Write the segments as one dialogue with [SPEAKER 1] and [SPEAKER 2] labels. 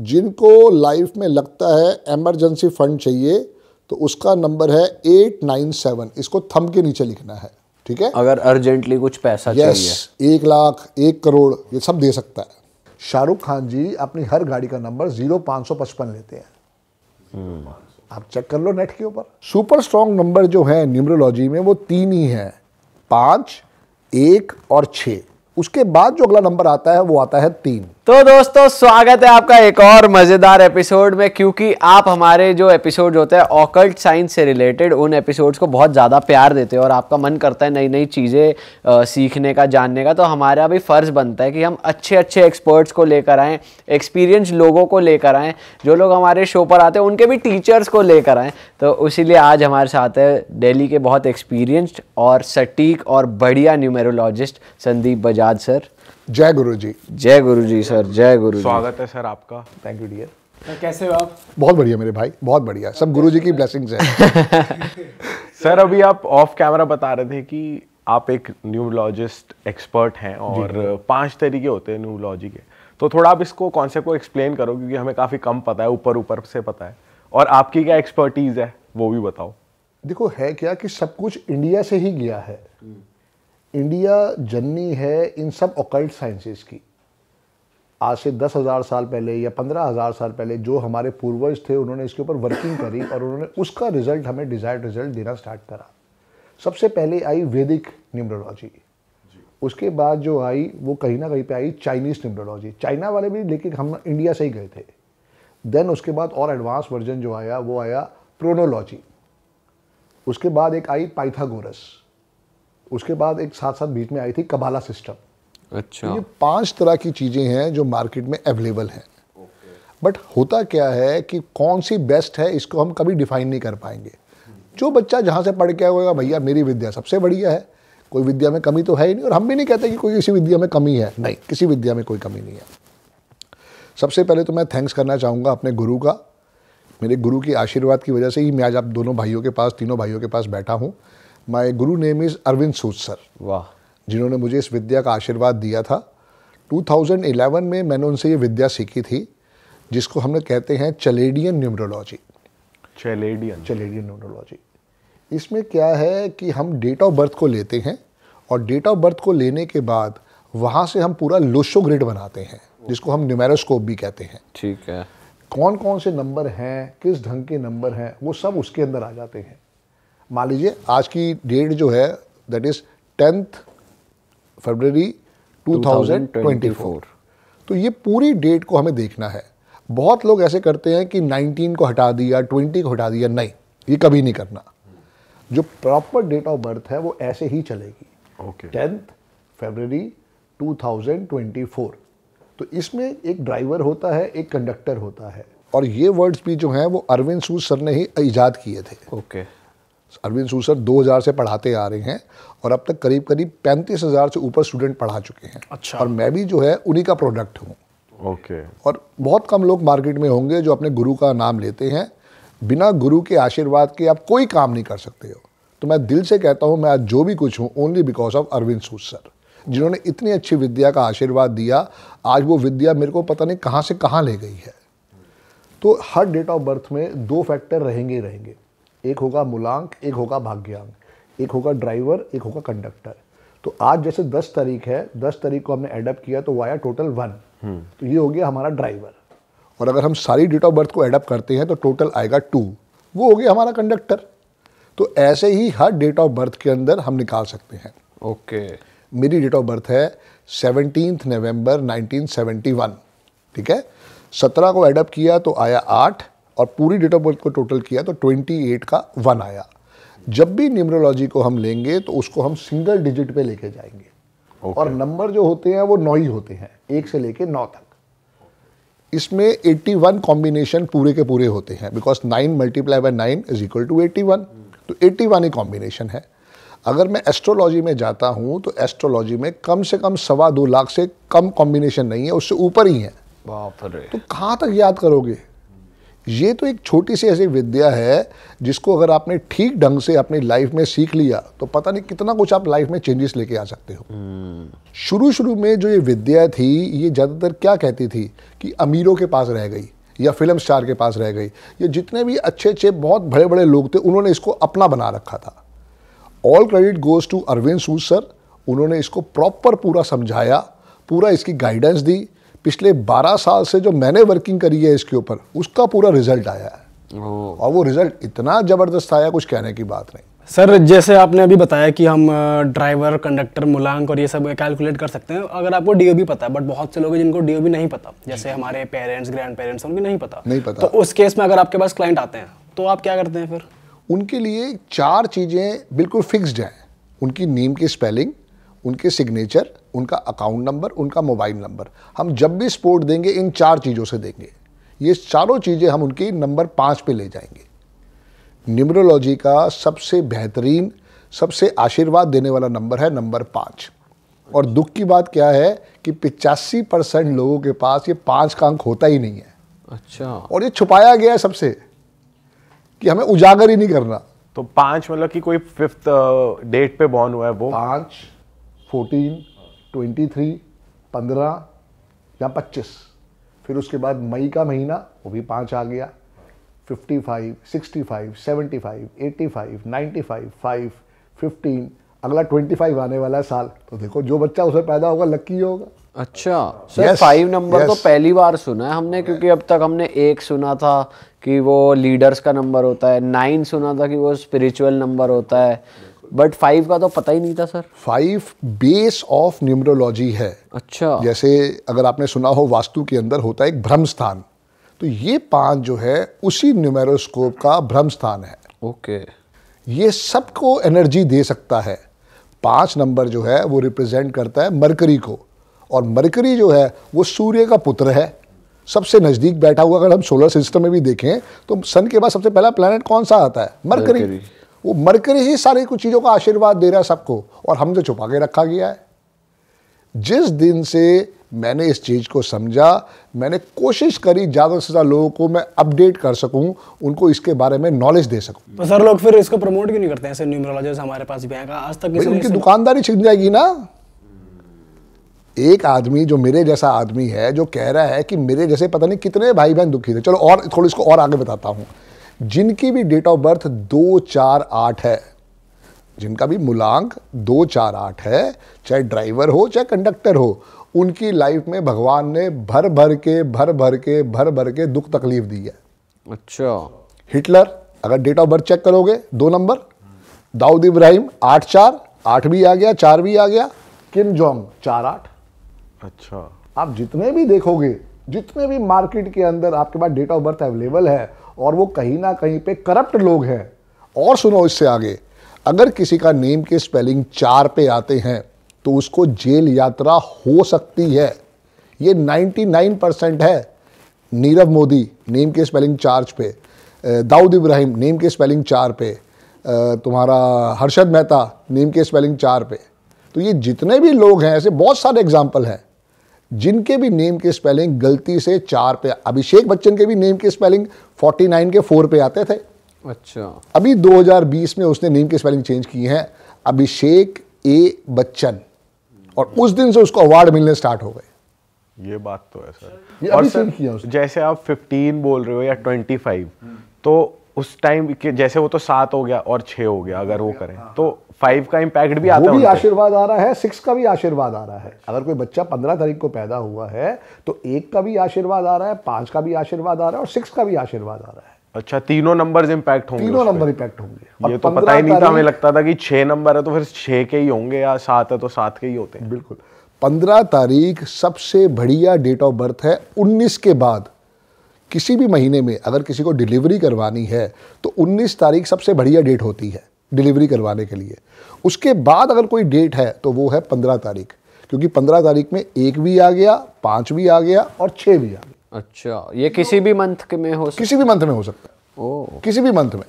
[SPEAKER 1] जिनको लाइफ में लगता है एमरजेंसी फंड चाहिए तो उसका नंबर है एट नाइन सेवन इसको थम के नीचे लिखना है ठीक है अगर अर्जेंटली कुछ पैसा yes, चाहिए एक लाख एक करोड़ ये सब दे सकता है शाहरुख खान जी अपनी हर गाड़ी का नंबर जीरो पाँच सौ पचपन लेते हैं hmm. आप चेक कर लो नेट के ऊपर सुपर स्ट्रॉन्ग नंबर जो है न्यूमरोलॉजी में वो तीन ही है पाँच एक और छः उसके बाद जो अगला नंबर आता है वो आता है तीन
[SPEAKER 2] तो दोस्तों स्वागत है आपका एक और मज़ेदार एपिसोड में क्योंकि आप हमारे जो एपिसोड होते हैं ऑकल्ट साइंस से रिलेटेड उन एपिसोड्स को बहुत ज़्यादा प्यार देते हो और आपका मन करता है नई नई चीज़ें सीखने का जानने का तो हमारा भी फ़र्ज़ बनता है कि हम अच्छे अच्छे एक्सपर्ट्स को लेकर आएँ एक्सपीरियंस लोगों को लेकर आएँ जो लोग हमारे शो पर आते हैं उनके भी टीचर्स को लेकर आएँ तो उसीलिए आज हमारे साथ है डेली के बहुत एक्सपीरियंस्ड और सटीक और बढ़िया न्यूमेरोलॉजिस्ट
[SPEAKER 1] संदीप बजाज सर जय गुरु जी जय गुरु जी सर जय गुरु स्वागत
[SPEAKER 3] है सर आपका थैंक यू डियर कैसे हो
[SPEAKER 1] आप बहुत बढ़िया मेरे भाई बहुत बढ़िया सब गुरु जी की ब्लेसिंग्स है
[SPEAKER 3] सर अभी आप ऑफ कैमरा बता रहे थे कि आप एक न्यूरोलॉजिस्ट एक्सपर्ट हैं और पांच तरीके होते हैं न्यूरोलॉजी के तो थोड़ा आप इसको कॉन्सेप्ट को एक्सप्लेन करो क्योंकि हमें काफ़ी कम पता है ऊपर ऊपर से पता है और आपकी क्या एक्सपर्टीज़ है वो भी बताओ
[SPEAKER 1] देखो है क्या कि सब कुछ इंडिया से ही गया है इंडिया जर्नी है इन सब ओकल्ट साइंसेस की आज से दस हज़ार साल पहले या पंद्रह हज़ार साल पहले जो हमारे पूर्वज थे उन्होंने इसके ऊपर वर्किंग करी और उन्होंने उसका रिजल्ट हमें डिज़ायर्ड रिजल्ट देना स्टार्ट करा सबसे पहले आई वैदिक न्यूमरोलॉजी उसके बाद जो आई वो कहीं ना कहीं पे आई चाइनीज़ न्यूमरोलॉजी चाइना वाले भी लेकिन हम इंडिया से ही गए थे देन उसके बाद और एडवांस वर्जन जो आया वो आया प्रोनोलॉजी उसके बाद एक आई पाइथागोरस उसके बाद एक साथ साथ बीच में आई थी कबाला सिस्टम अच्छा तो ये पांच तरह की चीज़ें हैं जो मार्केट में अवेलेबल हैं बट होता क्या है कि कौन सी बेस्ट है इसको हम कभी डिफाइन नहीं कर पाएंगे जो बच्चा जहाँ से पढ़ के आएगा भैया मेरी विद्या सबसे बढ़िया है कोई विद्या में कमी तो है ही नहीं और हम भी नहीं कहते कि कोई किसी विद्या में कमी है नहीं किसी विद्या में कोई कमी नहीं है सबसे पहले तो मैं थैंक्स करना चाहूँगा अपने गुरु का मेरे गुरु के आशीर्वाद की वजह से ही मैं आज आप दोनों भाइयों के पास तीनों भाइयों के पास बैठा हूँ my guru name is Arvind Sood sir वाह जिन्होंने मुझे इस विद्या का आशीर्वाद दिया था 2011 में मैंने उनसे ये विद्या सीखी थी जिसको हमने कहते हैं चलेडियन न्यूमरोलॉजी चलेडियन चलेडियन न्यूमरोलॉजी इसमें क्या है कि हम डेट ऑफ बर्थ को लेते हैं और डेट ऑफ बर्थ को लेने के बाद वहाँ से हम पूरा लोशो ग्रिड बनाते हैं जिसको हम न्यूमेरोस्कोप भी कहते हैं ठीक है कौन कौन से नंबर हैं किस ढंग के नंबर हैं वो सब उसके अंदर आ जाते हैं मान लीजिए आज की डेट जो है दैट इज़ टेंथ फरवरी 2024 तो ये पूरी डेट को हमें देखना है बहुत लोग ऐसे करते हैं कि 19 को हटा दिया 20 को हटा दिया नहीं ये कभी नहीं करना जो प्रॉपर डेट ऑफ बर्थ है वो ऐसे ही चलेगी टेंथ फरवरी 2024 तो इसमें एक ड्राइवर होता है एक कंडक्टर होता है और ये वर्ड्स भी जो हैं वो अरविंद सूद सर ने ही ईजाद किए थे okay okay. Arvind Sood sir 2000 से पढ़ाते आ रहे हैं और अब तक करीब करीब पैंतीस हज़ार से ऊपर स्टूडेंट पढ़ा चुके हैं अच्छा। और मैं भी जो है उन्हीं का प्रोडक्ट हूँ ओके और बहुत कम लोग मार्केट में होंगे जो अपने गुरु का नाम लेते हैं बिना गुरु के आशीर्वाद के आप कोई काम नहीं कर सकते हो तो मैं दिल से कहता हूँ मैं आज जो भी कुछ हूँ only because of Arvind Sood sir जिन्होंने इतनी अच्छी विद्या का आशीर्वाद दिया आज वो विद्या मेरे को पता नहीं कहाँ से कहाँ ले गई है तो हर डेट ऑफ बर्थ में दो फैक्टर रहेंगे ही रहेंगे एक होगा मूलांक एक होगा भाग्यांक एक होगा ड्राइवर एक होगा कंडक्टर तो आज जैसे दस तारीख है दस तारीख को हमने एडअप किया तो वो आया टोटल वन तो ये हो गया हमारा ड्राइवर और अगर हम सारी डेट ऑफ बर्थ को एडअप करते हैं तो टोटल आएगा टू वो हो गया हमारा कंडक्टर तो ऐसे ही हर डेट ऑफ बर्थ के अंदर हम निकाल सकते हैं ओके okay. मेरी डेट ऑफ बर्थ है सेवनटीन नवंबर 1971 ठीक है सत्रह को एडअप किया तो आया आठ और पूरी डेट ऑफ बर्थ को टोटल किया तो 28 का वन आया जब भी न्यूमरोलॉजी को हम लेंगे तो उसको हम सिंगल डिजिट पे लेके जाएंगे okay. और नंबर जो होते हैं वो नौ ही होते हैं एक से लेके नौ तक इसमें 81 कॉम्बिनेशन पूरे के पूरे होते हैं because nine multiply by nine is equal to eighty one तो एट्टी वन ही कॉम्बिनेशन है अगर मैं एस्ट्रोलॉजी में जाता हूँ तो एस्ट्रोलॉजी में कम से कम सवा दो लाख से कम कॉम्बिनेशन नहीं है उससे ऊपर ही है तो कहाँ तक याद करोगे ये तो एक छोटी सी ऐसी विद्या है जिसको अगर आपने ठीक ढंग से अपनी लाइफ में सीख लिया तो पता नहीं कितना कुछ आप लाइफ में चेंजेस लेके आ सकते हो हम्म। शुरू शुरू में जो ये विद्या थी ये ज़्यादातर क्या कहती थी कि अमीरों के पास रह गई या फिल्म स्टार के पास रह गई ये जितने भी अच्छे अच्छे बहुत बड़े बड़े लोग थे उन्होंने इसको अपना बना रखा था all credit goes to Arvind Sood sir उन्होंने इसको प्रॉपर पूरा समझाया पूरा इसकी गाइडेंस दी पिछले 12 साल से जो मैंने वर्किंग करी है इसके ऊपर उसका पूरा रिजल्ट आया है और वो रिजल्ट इतना ज़बरदस्त आया कुछ कहने की बात नहीं
[SPEAKER 4] सर जैसे आपने अभी बताया कि हम ड्राइवर कंडक्टर मुलांक और ये सब कैलकुलेट कर सकते हैं अगर आपको डीओबी पता है बट बहुत से लोग हैं जिनको डीओबी नहीं पता जैसे हमारे पेरेंट्स ग्रैंड पेरेंट्स उनको नहीं पता नहीं पता तो उस केस में अगर आपके पास क्लाइंट आते हैं
[SPEAKER 1] तो आप क्या करते हैं फिर उनके लिए चार चीज़ें बिल्कुल फिक्सड हैं उनकी नीम की स्पेलिंग उनके सिग्नेचर उनका अकाउंट नंबर उनका मोबाइल नंबर हम जब भी सपोर्ट देंगे इन चार चीज़ों से देंगे ये चारों चीज़ें हम उनकी नंबर पाँच पे ले जाएंगे न्यूमरोलॉजी का सबसे बेहतरीन सबसे आशीर्वाद देने वाला नंबर है नंबर पाँच और दुख की बात क्या है कि पिचासी परसेंट लोगों के पास ये पाँच का अंक होता ही नहीं है अच्छा और ये छुपाया गया है सबसे कि हमें उजागर ही नहीं करना तो पाँच मतलब कि कोई फिफ्थ डेट uh, पे बॉर्न हुआ है वो पाँच फोर्टीन ट्वेंटी थ्री पंद्रह या पच्चीस फिर उसके बाद मई का महीना वो भी पाँच आ गया fifty five sixty five seventy five eighty five ninety five five fifteen अगला ट्वेंटी फाइव आने वाला है साल तो देखो जो बच्चा उसे पैदा होगा लकी होगा
[SPEAKER 2] अच्छा सर फाइव नंबर तो पहली बार सुना है हमने क्योंकि अब तक हमने एक सुना था कि वो लीडर्स का नंबर होता है नाइन सुना था कि वो स्पिरिचुअल
[SPEAKER 1] नंबर होता है बट फाइव का तो पता ही नहीं था sir five base of numerology है अच्छा जैसे अगर आपने सुना हो वास्तु के अंदर होता है एक भ्रम स्थान तो ये पांच जो है उसी न्यूमेरोस्कोप का भ्रम स्थान है ओके ये सबको एनर्जी दे सकता है पांच नंबर जो है वो रिप्रेजेंट करता है मरकरी को और मरकरी जो है वो सूर्य का पुत्र है सबसे नज़दीक बैठा हुआ अगर हम सोलर सिस्टम में भी देखें तो सन के बाद सबसे पहला प्लानट कौन सा आता है मरकरी, मरकरी। वो मरकरी ही सारी कुछ चीज़ों का आशीर्वाद दे रहा है सबको और हम तो छुपा के रखा गया है जिस दिन से मैंने इस चीज़ को समझा मैंने कोशिश करी ज़्यादा से ज़्यादा लोगों को मैं अपडेट कर सकूं उनको इसके बारे में नॉलेज दे सकूं
[SPEAKER 4] तो सर लोग फिर इसको प्रमोट क्यों नहीं करते हैं ऐसे न्यूमरोलॉजिस्ट हमारे पास भी आएगा आज तक उनकी
[SPEAKER 1] दुकानदारी छिन जाएगी ना एक आदमी जो मेरे जैसा आदमी है जो कह रहा है कि मेरे जैसे पता नहीं कितने भाई बहन दुखी थे चलो और थोड़ी इसको और आगे बताता हूँ जिनकी भी डेट ऑफ बर्थ दो चार आठ है जिनका भी मूलांक दो चार आठ है चाहे ड्राइवर हो चाहे कंडक्टर हो उनकी लाइफ में भगवान ने भर भर के भर भर के भर भर के दुख तकलीफ दी है अच्छा हिटलर अगर डेट ऑफ बर्थ चेक करोगे दो नंबर दाऊद इब्राहिम आठ चार आठ भी आ गया चार भी आ गया किम जोंग चार आठ अच्छा आप जितने भी देखोगे जितने भी मार्केट के अंदर आपके पास डेट ऑफ बर्थ अवेलेबल है और वो कहीं ना कहीं पे करप्ट लोग हैं और सुनो इससे आगे अगर किसी का नेम के स्पेलिंग चार पे आते हैं तो उसको जेल यात्रा हो सकती है ये 99 परसेंट है नीरव मोदी नेम के स्पेलिंग चार्ज पे दाऊद इब्राहिम नेम के स्पेलिंग चार पे तुम्हारा हर्षद मेहता नेम के स्पेलिंग चार पे तो ये जितने भी लोग हैं ऐसे बहुत सारे एग्जाम्पल हैं जिनके भी नेम के स्पेलिंग गलती से चार पे अभिषेक बच्चन के भी नेम के स्पेलिंग 49 के फोर पे आते थे अच्छा अभी 2020 में उसने नेम की स्पेलिंग चेंज की है अभिषेक ए बच्चन और उस दिन से उसको अवार्ड मिलने स्टार्ट हो गए ये बात तो है सर ये और सर किया
[SPEAKER 3] उसने। जैसे आप 15 बोल रहे हो या 25 तो उस टाइम जैसे वो तो सात हो गया और छ हो गया अगर वो हाँ। करें तो फाइव का इम्पैक्ट भी आता है भी आशीर्वाद
[SPEAKER 1] आ रहा है सिक्स का भी आशीर्वाद आ रहा है अगर कोई बच्चा पंद्रह तारीख को पैदा हुआ है तो एक का भी आशीर्वाद आ रहा है पांच का भी आशीर्वाद आ रहा है और सिक्स का भी आशीर्वाद आ रहा
[SPEAKER 3] है अच्छा तीनों नंबर इम्पैक्ट होंगे तीनों नंबर
[SPEAKER 1] इम्पैक्ट होंगे ये तो पता ही नहीं था हमें
[SPEAKER 3] लगता था कि छह नंबर है तो फिर छह के ही होंगे या सात है तो सात के ही होते हैं बिल्कुल
[SPEAKER 1] पंद्रह तारीख सबसे बढ़िया डेट ऑफ बर्थ है उन्नीस के बाद किसी भी महीने में अगर किसी को डिलीवरी करवानी है तो उन्नीस तारीख सबसे बढ़िया डेट होती है डिलीवरी करवाने के लिए उसके बाद अगर कोई डेट है तो वो है पंद्रह तारीख क्योंकि पंद्रह तारीख में एक भी आ गया पांच भी आ गया और छह भी आ गया अच्छा ये किसी भी मंथ में हो सकता किसी भी मंथ में हो सकता है ओ किसी भी मंथ में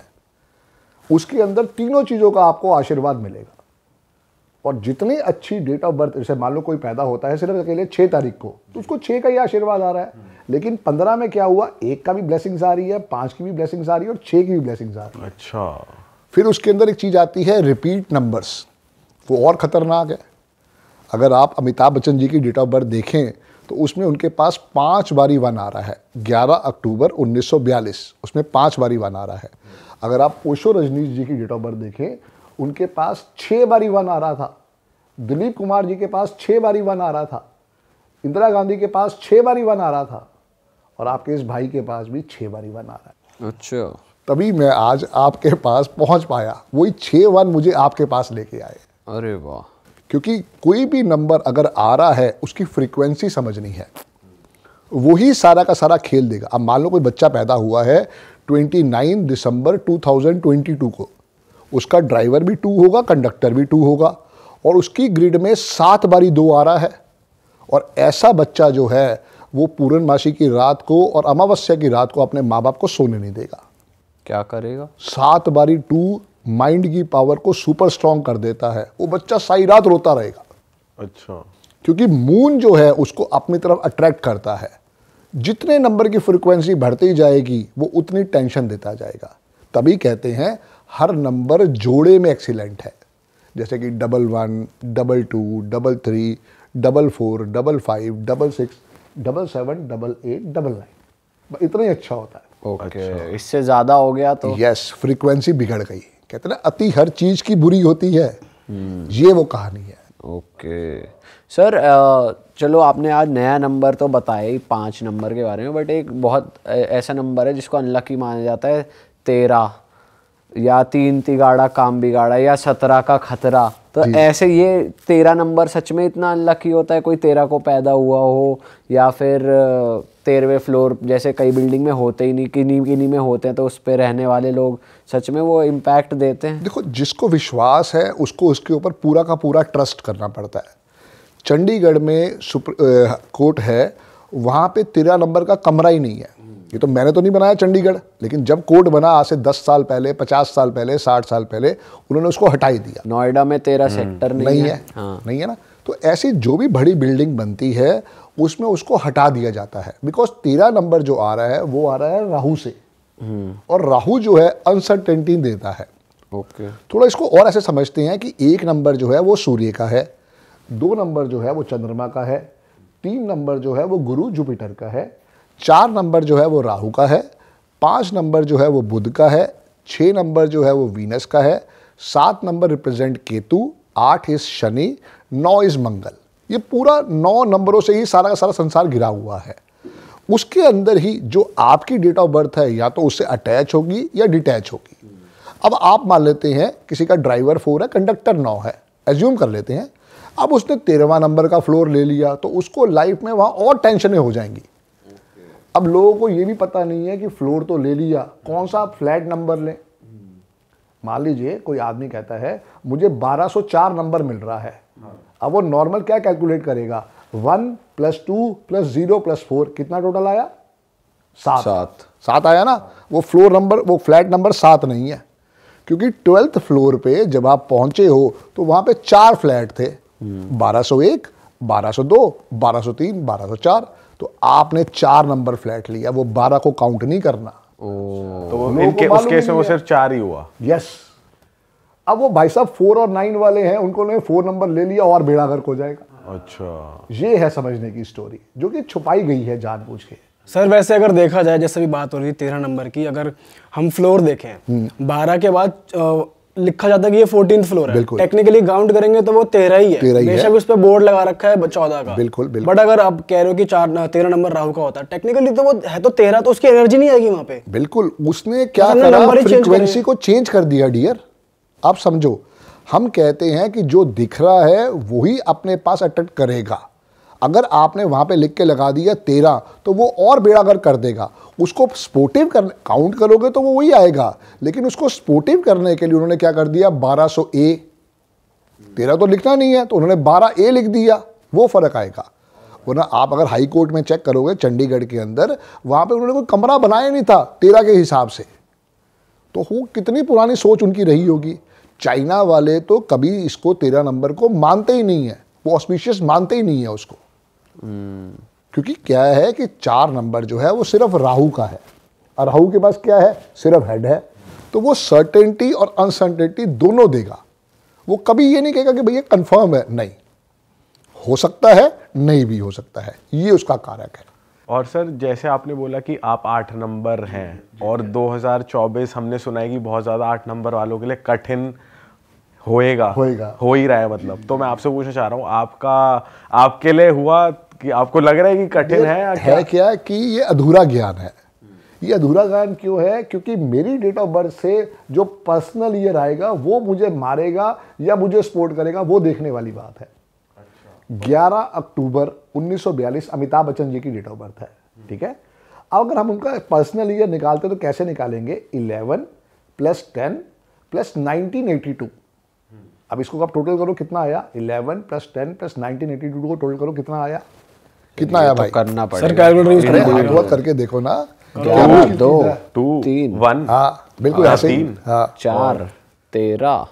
[SPEAKER 1] उसके अंदर तीनों चीज़ों का आपको आशीर्वाद मिलेगा और जितनी अच्छी डेट ऑफ बर्थ जैसे मान लो कोई पैदा होता है सिर्फ अकेले छह तारीख को तो उसको छह का ही आशीर्वाद आ रहा है लेकिन पंद्रह में क्या हुआ एक का भी ब्लेसिंग्स आ रही है पांच की भी ब्लेसिंग्स आ रही है और छह की भी ब्लेसिंग्स आ रही है अच्छा फिर उसके अंदर एक चीज़ आती है रिपीट नंबर्स वो और ख़तरनाक है अगर आप अमिताभ बच्चन जी की डेट ऑफ बर्थ देखें तो उसमें उनके पास पाँच बारी वन आ रहा है 11 अक्टूबर 1942 उसमें पाँच बारी वन आ रहा है अगर आप ओशो रजनीश जी की डेट ऑफ बर्थ देखें उनके पास छः बारी वन आ रहा था दिलीप कुमार जी के पास छः बारी वन आ रहा था इंदिरा गांधी के पास छः बारी वन आ रहा था और आपके इस भाई के पास भी छः बारी वन आ रहा है अच्छा तभी मैं आज आपके पास पहुंच पाया वही छः वन मुझे आपके पास लेके आए अरे वाह क्योंकि कोई भी नंबर अगर आ रहा है उसकी फ्रीक्वेंसी समझनी है वही सारा का सारा खेल देगा अब मान लो कोई बच्चा पैदा हुआ है 29 दिसंबर 2022 को उसका ड्राइवर भी टू होगा कंडक्टर भी टू होगा और उसकी ग्रिड में सात बारी दो आ रहा है और ऐसा बच्चा जो है वो पूर्णमासी की रात को और अमावस्या की रात को अपने माँ बाप को सोने नहीं देगा क्या करेगा सात बारी टू माइंड की पावर को सुपर स्ट्रांग कर देता है वो बच्चा सारी रात रोता रहेगा अच्छा क्योंकि मून जो है उसको अपनी तरफ अट्रैक्ट करता है जितने नंबर की फ्रिक्वेंसी बढ़ती जाएगी वो उतनी टेंशन देता जाएगा तभी कहते हैं हर नंबर जोड़े में एक्सीलेंट है जैसे कि double one double two double three double four double five double six double seven double eight double nine इतना ही अच्छा होता है ओके अच्छा। इससे ज़्यादा हो गया तो यस फ्रीक्वेंसी बिगड़ गई कहते ना अति हर चीज़ की बुरी होती है hmm. ये वो कहानी है ओके
[SPEAKER 2] सर चलो आपने आज नया नंबर तो बताया ही पाँच नंबर के बारे में बट एक बहुत ऐसा नंबर है जिसको अनलकी माना जाता है तेरह या तीन तिगाड़ा काम बिगाड़ा या सत्रह का खतरा तो ऐसे ये तेरह नंबर सच में इतना अनलकी होता है कोई तेरह को पैदा हुआ हो या फिर तेरहवें फ्लोर जैसे कई बिल्डिंग में होते ही नहीं किन्हीं किन्हीं में होते हैं तो उस पर रहने वाले लोग सच में वो इम्पैक्ट देते हैं
[SPEAKER 1] देखो जिसको विश्वास है उसको उसके ऊपर पूरा का पूरा ट्रस्ट करना पड़ता है चंडीगढ़ में सुप्र कोर्ट है वहाँ पे तेरह नंबर का कमरा ही नहीं है ये तो मैंने तो नहीं बनाया चंडीगढ़ लेकिन जब कोर्ट बना आज से दस साल पहले पचास साल पहले साठ साल पहले उन्होंने उसको हटाई दिया नोएडा में तेरह सेक्टर हम्म। नहीं, नहीं है, है हाँ। नहीं है ना तो ऐसी जो भी बड़ी बिल्डिंग बनती है उसमें उसको हटा दिया जाता है बिकॉज तेरह नंबर जो आ रहा है वो आ रहा है राहु से हम्म। और राहु जो है अनसर्टेनिटी देता है ओके थोड़ा इसको और ऐसे समझते हैं कि एक नंबर जो है वो सूर्य का है दो नंबर जो है वो चंद्रमा का है तीन नंबर जो है वो गुरु जुपिटर का है चार नंबर जो है वो राहु का है पाँच नंबर जो है वो बुध का है छः नंबर जो है वो वीनस का है सात नंबर रिप्रेजेंट केतु आठ इज शनि नौ इज मंगल ये पूरा नौ नंबरों से ही सारा का सारा संसार घिरा हुआ है उसके अंदर ही जो आपकी डेट ऑफ बर्थ है या तो उससे अटैच होगी या डिटैच होगी अब आप मान लेते हैं किसी का ड्राइवर फोर है कंडक्टर नौ है एज्यूम कर लेते हैं अब उसने तेरहवा नंबर का फ्लोर ले लिया तो उसको लाइफ में वहाँ और टेंशनें हो जाएंगी अब लोगों को ये भी पता नहीं है कि फ्लोर तो ले लिया कौन सा फ्लैट नंबर लें मान लीजिए कोई आदमी कहता है मुझे 1204 नंबर मिल रहा है हाँ। अब वो नॉर्मल क्या कैलकुलेट करेगा one plus two plus zero plus four कितना टोटल आया सात सात सात आया ना वो फ्लोर नंबर वो फ्लैट नंबर सात नहीं है क्योंकि ट्वेल्थ फ्लोर पे जब आप पहुंचे हो तो वहां पे चार फ्लैट थे बारह सौ एक बारह सौ दो बारह सौ तीन बारह सौ चार तो आपने चार नंबर फ्लैट लिया वो बारह को काउंट नहीं करना ओ,
[SPEAKER 3] तो, तो इनके उस केस में वो सिर्फ चार ही हुआ
[SPEAKER 1] यस अब वो भाई साहब फोर और नाइन वाले हैं उनको ने फोर नंबर ले लिया और बेड़ा गर्क हो जाएगा अच्छा ये है समझने की स्टोरी जो कि छुपाई गई है जानबूझ के सर वैसे अगर देखा जाए
[SPEAKER 4] जैसे भी बात हो रही है तेरह नंबर की अगर हम फ्लोर देखें हम्म। बारह के बाद लिखा जाता है कि ये फोर्टीन फ्लोर है टेक्निकली काउंट करेंगे तो वो तेरह ही है ही बेशक उस पर बोर्ड लगा रखा है चौदह का बिल्कुल, बिल्कुल बट अगर आप कह रहे हो कि चार तेरह नंबर राहु का होता है टेक्निकली तो वो है तो तेरह तो उसकी
[SPEAKER 1] एनर्जी नहीं आएगी वहाँ पे बिल्कुल उसने क्या अच्छा, करा फ्रीक्वेंसी को चेंज कर दिया डियर आप समझो हम कहते हैं कि जो दिख रहा है वही अपने पास अट्रैक्ट करेगा अगर आपने वहाँ पे लिख के लगा दिया तेरह तो वो और बेड़ागर कर देगा उसको स्पोर्टिव कर काउंट करोगे तो वो वही आएगा लेकिन उसको स्पोर्टिव करने के लिए उन्होंने क्या कर दिया बारह सौ ए तेरह तो लिखना नहीं है तो उन्होंने बारह ए लिख दिया वो फ़र्क आएगा वरना आप अगर हाई कोर्ट में चेक करोगे चंडीगढ़ के अंदर वहाँ पे उन्होंने कोई कमरा बनाया नहीं था तेरह के हिसाब से तो वो कितनी पुरानी सोच उनकी रही होगी चाइना वाले तो कभी इसको तेरह नंबर को मानते ही नहीं है वो ऑस्पिशियस मानते ही नहीं है उसको क्योंकि क्या है कि चार नंबर जो है वो सिर्फ राहु का है और राहु के पास क्या है सिर्फ हेड है तो वो सर्टेनिटी और अनसर्टेनिटी दोनों देगा वो कभी ये नहीं कहेगा कि भैया कंफर्म है नहीं हो सकता है नहीं भी हो सकता है ये उसका कारक है
[SPEAKER 3] और सर जैसे आपने बोला कि आप आठ नंबर हैं और 2024 हमने सुना है कि बहुत ज़्यादा आठ नंबर वालों के लिए कठिन होएगा होएगा हो ही रहा है मतलब तो मैं आपसे पूछना चाह रहा हूँ आपका आपके लिए हुआ कि आपको लग रहा है कि कठिन है क्या? है क्या
[SPEAKER 1] कि ये अधूरा ज्ञान है ये अधूरा ज्ञान क्यों है क्योंकि मेरी डेट ऑफ बर्थ से जो पर्सनल ईयर आएगा वो मुझे मारेगा या मुझे सपोर्ट करेगा वो देखने वाली बात है ग्यारह अक्टूबर 1942 अमिताभ बच्चन जी की डेट ऑफ बर्थ है ठीक है अब अगर हम उनका पर्सनल ईयर निकालते तो कैसे निकालेंगे 11 प्लस 10 प्लस 1982 अब इसको आप टोटल करो कितना आया eleven plus ten plus nineteen eighty two को टोटल करो कितना आया कितना आया तो भाई करना पड़ेगा सर कैलकुलेटर हाँ। करके देखो ना दो दो
[SPEAKER 2] टू तीन वन हाँ बिल्कुल हाँ, ऐसे ही हाँ। चार तेरह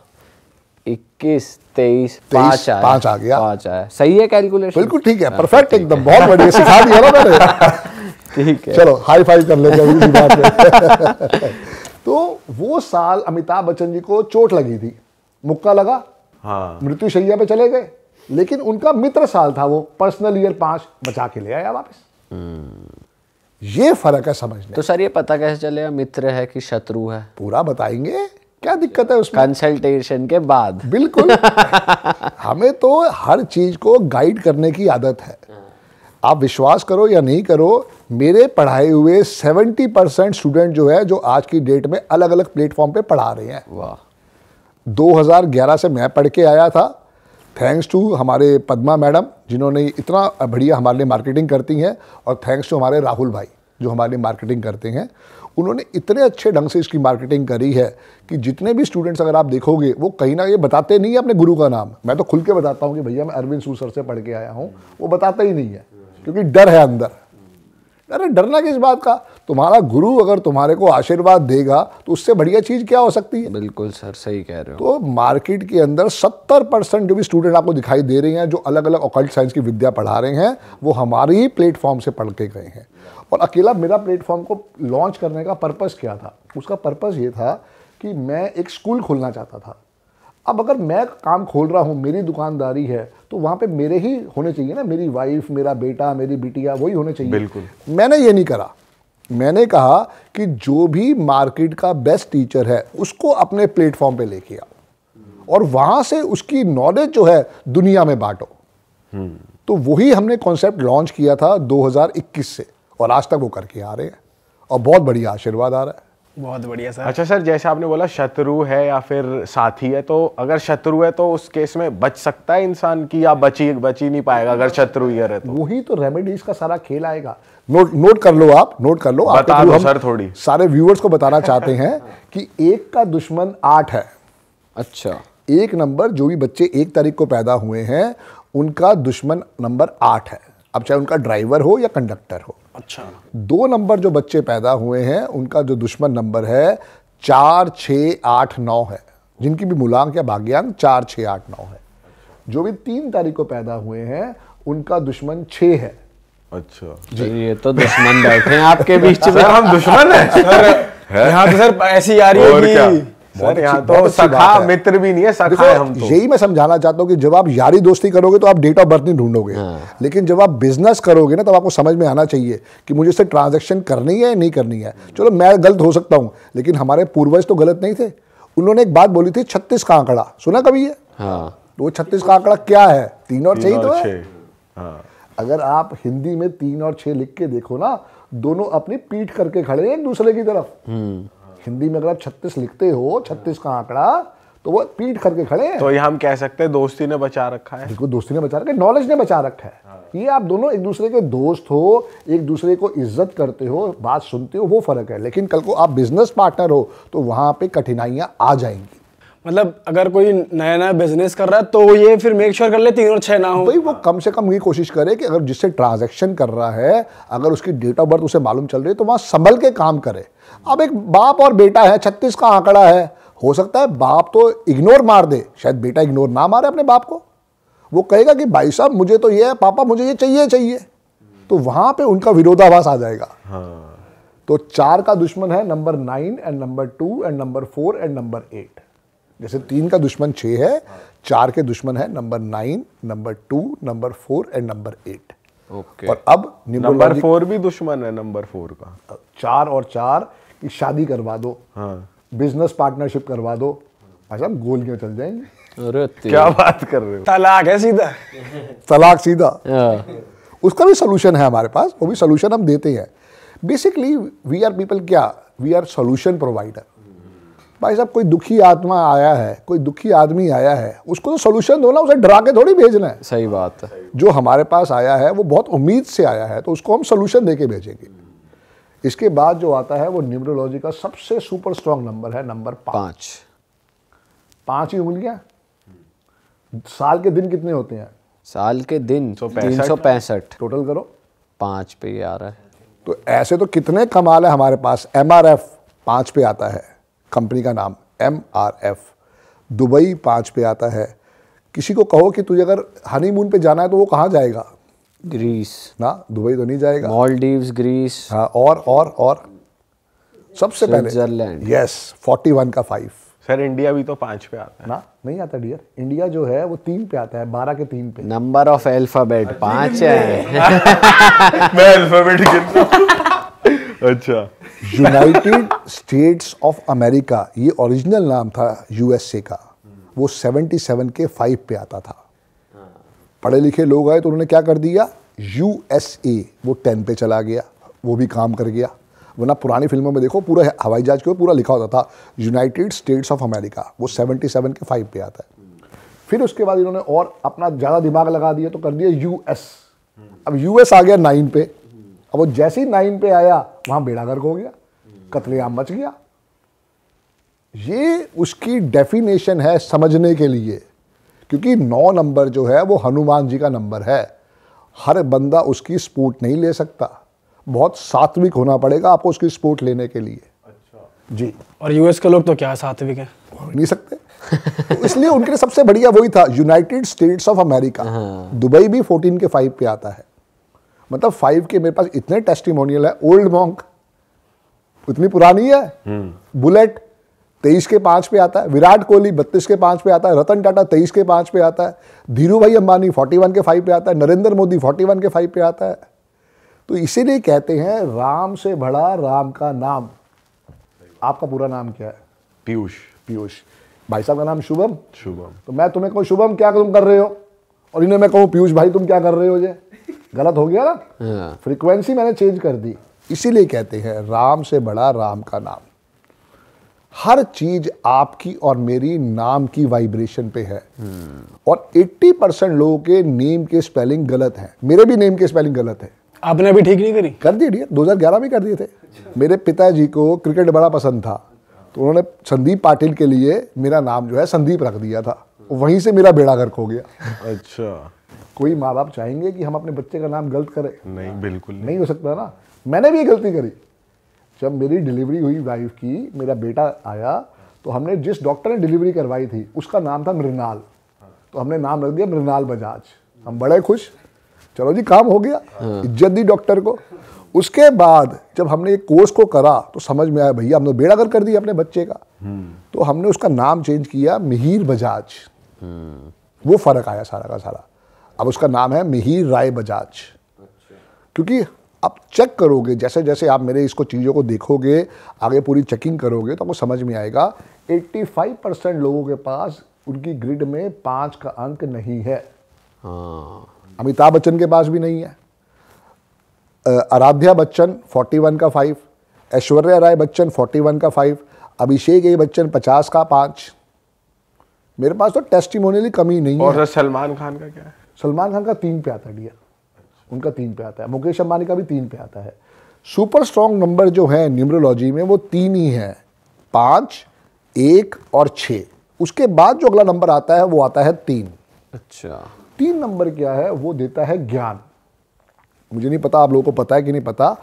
[SPEAKER 2] इक्कीस तेईस पांच आया पांच आ गया पाँच आया सही है कैलकुलेशन
[SPEAKER 1] बिल्कुल ठीक है परफेक्ट एकदम बहुत बढ़िया सिखा दिया ना मैंने ठीक है चलो हाई फाइव कर लेते हैं तो वो साल अमिताभ बच्चन जी को चोट लगी थी मुक्का लगा हाँ मृत्यु शैया पे चले गए लेकिन उनका मित्र साल था वो पर्सनल ईयर पांच बचा के ले आया वापस
[SPEAKER 2] हम्म।
[SPEAKER 1] ये फर्क है समझने
[SPEAKER 2] तो सर ये पता कैसे चलेगा मित्र है कि शत्रु है पूरा बताएंगे क्या दिक्कत है उसमें
[SPEAKER 1] कंसल्टेशन के बाद बिल्कुल हमें तो हर चीज को गाइड करने की आदत है आप विश्वास करो या नहीं करो मेरे पढ़ाए हुए सेवेंटी परसेंट स्टूडेंट जो है जो आज की डेट में अलग अलग प्लेटफॉर्म पे पढ़ा रहे हैं वाह 2011 से मैं पढ़ के आया था थैंक्स टू हमारे पद्मा मैडम जिन्होंने इतना बढ़िया हमारे लिए मार्केटिंग करती हैं और थैंक्स टू हमारे राहुल भाई जो हमारे लिए मार्केटिंग करते हैं उन्होंने इतने अच्छे ढंग से इसकी मार्केटिंग करी है कि जितने भी स्टूडेंट्स अगर आप देखोगे वो कहीं ना ये बताते नहीं है अपने गुरु का नाम मैं तो खुल के बताता हूँ कि भैया मैं अरविंद सूसर से पढ़ के आया हूँ वो बताता ही नहीं है क्योंकि डर है अंदर अरे डरना किस बात का तुम्हारा गुरु अगर तुम्हारे को आशीर्वाद देगा तो उससे बढ़िया चीज़ क्या हो सकती है बिल्कुल सर सही कह रहे हो तो मार्केट के अंदर सत्तर परसेंट जो भी स्टूडेंट आपको दिखाई दे रहे हैं जो अलग अलग ऑकल्ट साइंस की विद्या पढ़ा रहे हैं वो हमारे ही प्लेटफॉर्म से पढ़ के गए हैं और अकेला मेरा प्लेटफॉर्म को लॉन्च करने का पर्पज़ क्या था उसका पर्पज़ ये था कि मैं एक स्कूल खोलना चाहता था अब अगर मैं काम खोल रहा हूँ मेरी दुकानदारी है तो वहाँ पे मेरे ही होने चाहिए ना मेरी वाइफ मेरा बेटा मेरी बेटिया वही होने चाहिए बिल्कुल मैंने ये नहीं करा मैंने कहा कि जो भी मार्केट का बेस्ट टीचर है उसको अपने प्लेटफॉर्म पे लेके आओ और वहाँ से उसकी नॉलेज जो है दुनिया में बांटो हम्म। तो वही हमने कॉन्सेप्ट लॉन्च किया था 2021 से और आज तक वो करके आ रहे हैं और बहुत बढ़िया आशीर्वाद आ रहा है
[SPEAKER 3] बहुत बढ़िया सर अच्छा सर जैसे आपने बोला शत्रु है या फिर साथी है तो अगर शत्रु है तो उस केस में बच सकता है इंसान की या बची बची नहीं पाएगा अगर
[SPEAKER 1] शत्रु ये है तो वही तो रेमेडीज का सारा खेल आएगा नोट नोट कर लो आप नोट कर लो बता दो सर थोड़ी सारे व्यूअर्स को बताना चाहते हैं कि एक का दुश्मन आठ है अच्छा एक नंबर जो भी बच्चे एक तारीख को पैदा हुए हैं उनका दुश्मन नंबर आठ है अब चाहे उनका ड्राइवर हो या कंडक्टर हो अच्छा दो नंबर जो बच्चे पैदा हुए हैं उनका जो दुश्मन नंबर है चार छ आठ नौ है जिनकी भी मूलांक या भाग्यांक चार छ आठ नौ है जो भी तीन तारीख को पैदा हुए हैं उनका दुश्मन छ है अच्छा जी ये तो दुश्मन बैठे हैं आपके बीच में हम दुश्मन है? यहाँ तो सर ऐसी आ रही है सर यहाँ तो सखा मित्र भी नहीं है सखा है हम तो यही मैं समझाना चाहता हूँ कि जब आप यारी दोस्ती करोगे तो आप डेट ऑफ बर्थ नहीं ढूंढोगे हाँ। लेकिन जब आप बिजनेस करोगे ना तब आपको समझ में आना चाहिए कि मुझे इससे ट्रांजेक्शन करनी है या नहीं करनी है चलो मैं गलत हो सकता हूँ लेकिन हमारे पूर्वज तो गलत नहीं थे उन्होंने एक बात बोली थी छत्तीस का आंकड़ा सुना कभी ये हाँ। तो वो छत्तीस का आंकड़ा क्या है तीन और छह तो है हाँ। अगर आप हिंदी में तीन और छह लिख के देखो ना दोनों अपनी पीठ करके खड़े एक दूसरे की तरफ हम्म। हिंदी में अगर आप छत्तीस लिखते हो छत्तीस का आंकड़ा तो वो पीट करके खड़े तो ये हम कह सकते हैं दोस्ती ने बचा रखा है बिल्कुल दोस्ती ने बचा रखा है नॉलेज ने बचा रखा है ये आप दोनों एक दूसरे के दोस्त हो एक दूसरे को इज्जत करते हो बात सुनते हो वो फर्क है लेकिन कल को आप बिजनेस पार्टनर हो तो वहां पे कठिनाइयां आ जाएंगी मतलब अगर कोई नया नया बिजनेस कर रहा है तो ये फिर मेक श्योर sure कर ले तीन और छः ना हो भाई वो कम से कम ये कोशिश करे कि अगर जिससे ट्रांजैक्शन कर रहा है अगर उसकी डेट ऑफ बर्थ उसे मालूम चल रही है तो वहाँ संभल के काम करे अब एक बाप और बेटा है छत्तीस का आंकड़ा है हो सकता है बाप तो इग्नोर मार दे शायद बेटा इग्नोर ना मारे अपने बाप को वो कहेगा कि भाई साहब मुझे तो ये है पापा मुझे ये चाहिए चाहिए तो वहाँ पे उनका विरोधाभास आ जाएगा हाँ। तो चार का दुश्मन है number nine and number two and number four and number eight जैसे तीन का दुश्मन छः है चार के दुश्मन है number nine number two number four and number eight okay और अब नंबर फोर भी दुश्मन है नंबर फोर का चार और चार की शादी करवा दो हाँ बिजनेस पार्टनरशिप करवा दो भाई गोल क्यों चल जाएंगे
[SPEAKER 2] क्या बात कर रहे हो तलाक है
[SPEAKER 1] सीधा तलाक सीधा हाँ। उसका भी सोल्यूशन है हमारे पास वो भी सोल्यूशन हम देते हैं बेसिकली वी आर पीपल क्या वी आर सोल्यूशन प्रोवाइडर भाई साहब कोई दुखी आत्मा आया है कोई दुखी आदमी आया है उसको तो सोल्यूशन दो ना उसे डरा के थोड़ी भेजना है सही बात है जो हमारे पास आया है वो बहुत उम्मीद से आया है तो उसको हम सोल्यूशन दे के भेजेंगे इसके बाद जो आता है वो न्यूमरोलॉजी का सबसे सुपर स्ट्रांग नंबर है नंबर पाँच पाँच ही उंगलियाँ साल के दिन कितने होते हैं साल
[SPEAKER 2] के दिन तीन सौ
[SPEAKER 1] पैंसठ टोटल करो पाँच पे आ रहा है तो ऐसे तो कितने कमाल है हमारे पास एम आर एफ पाँच पे आता है कंपनी का नाम एम आर एफ दुबई पाँच पे आता है किसी को कहो कि तुझे अगर हनीमून पे जाना है तो वो कहाँ जाएगा ग्रीस ना दुबई तो नहीं जाएगा मॉलडीव ग्रीस हाँ और और और
[SPEAKER 3] सबसे पहले स्विट्जरलैंड
[SPEAKER 1] यस फोर्टी वन का फाइव
[SPEAKER 3] सर इंडिया भी तो पाँच पे
[SPEAKER 1] आता है ना नहीं आता डियर इंडिया जो है वो तीन पे आता है बारह के तीन पे नंबर ऑफ एल्फाबेट पाँच है मैं अल्फाबेट गिनता अच्छा यूनाइटेड स्टेट्स ऑफ अमेरिका ये ओरिजिनल नाम था यूएसए का वो 77 के फाइव पे आता था पढ़े लिखे लोग आए तो उन्होंने क्या कर दिया यूएसए वो टेन पे चला गया वो भी काम कर गया वरना पुरानी फिल्मों में देखो पूरा हवाई जहाज के ऊपर पूरा लिखा होता था यूनाइटेड स्टेट्स ऑफ अमेरिका वो 77 के फाइव पे आता है फिर उसके बाद इन्होंने और अपना ज़्यादा दिमाग लगा दिया तो कर दिया यूएस अब यूएस आ गया नाइन पे अब वो जैसे ही नाइन पे आया वहां बेड़ा गर्क हो गया कतलेआम मच गया ये उसकी डेफिनेशन है समझने के लिए क्योंकि नौ नंबर जो है वो हनुमान जी का नंबर है हर बंदा उसकी स्पोर्ट नहीं ले सकता बहुत सात्विक होना पड़ेगा आपको उसकी स्पोर्ट लेने के लिए अच्छा जी
[SPEAKER 4] और यूएस के लोग तो क्या सात्विक है
[SPEAKER 1] नहीं सकते तो इसलिए उनके लिए सबसे बढ़िया वही था United States of America Dubai भी फोर्टीन के फाइव पे आता है मतलब फाइव के मेरे पास इतने टेस्टिमोनियल है ओल्ड मॉन्क इतनी पुरानी है बुलेट तेईस के पांच पे आता है विराट कोहली बत्तीस के पांच पे आता है रतन टाटा तेईस के पांच पे आता है धीरू भाई अंबानी फोर्टी वन के फाइव पे आता है नरेंद्र मोदी फोर्टी वन के फाइव पे आता है तो इसीलिए कहते हैं राम से बड़ा राम का नाम आपका पूरा नाम क्या है पीयूष पीयूष भाई साहब का नाम शुभम शुभम तो मैं तुम्हें कहूँ शुभम क्या तुम कर रहे हो और इन्हें मैं कहूँ पीयूष भाई तुम क्या कर रहे हो जे गलत हो गया ना हाँ। फ्रीक्वेंसी मैंने चेंज कर दी इसीलिए कहते हैं राम से बड़ा राम का नाम हर चीज आपकी और मेरी नाम की वाइब्रेशन पे है हम्म। और 80 परसेंट लोगों के नेम के स्पेलिंग गलत है मेरे भी नेम के स्पेलिंग गलत है आपने अभी ठीक नहीं करी कर दिए दी डियर 2011 में कर दिए थे अच्छा। मेरे पिताजी को क्रिकेट बड़ा पसंद था तो उन्होंने संदीप पाटिल के लिए मेरा नाम जो है संदीप रख दिया था हाँ। वहीं से मेरा बेड़ा गर्क हो गया अच्छा कोई माँ बाप चाहेंगे कि हम अपने बच्चे का नाम गलत करें नहीं बिल्कुल नहीं।, नहीं हो सकता ना मैंने भी ये गलती करी जब मेरी डिलीवरी हुई वाइफ की मेरा बेटा आया तो हमने जिस डॉक्टर ने डिलीवरी करवाई थी उसका नाम था मृणाल तो हमने नाम रख दिया मृणाल बजाज हम बड़े खुश चलो जी काम हो गया हाँ। इज्जत दी डॉक्टर को उसके बाद जब हमने एक कोर्स को करा तो समझ में आया भैया हमने बेड़ा कर कर दिया अपने बच्चे का हम्म। तो हमने उसका नाम चेंज किया मिहिर बजाज हम्म। वो फर्क आया सारा का सारा अब उसका नाम है मिहिर राय बजाज क्योंकि आप चेक करोगे जैसे जैसे आप मेरे इसको चीज़ों को देखोगे आगे पूरी चेकिंग करोगे तो आपको समझ में आएगा 85 परसेंट लोगों के पास उनकी ग्रिड में पाँच का अंक नहीं है
[SPEAKER 2] हाँ।
[SPEAKER 1] अमिताभ बच्चन के पास भी नहीं है आराध्या बच्चन 41 का फाइव ऐश्वर्या राय बच्चन 41 का फाइव अभिषेक ए बच्चन 50 का पाँच मेरे पास तो टेस्टिमोनियली कमी नहीं और है
[SPEAKER 3] सलमान खान का क्या है
[SPEAKER 1] सलमान खान का तीन पे आता है डियर उनका तीन पे आता है मुकेश अंबानी का भी तीन पे आता है सुपर स्ट्रॉन्ग नंबर जो है न्यूमरोलॉजी में वो तीन ही है पाँच एक और छः उसके बाद जो अगला नंबर आता है वो आता है तीन अच्छा तीन नंबर क्या है वो देता है ज्ञान मुझे नहीं पता आप लोगों को पता है कि नहीं पता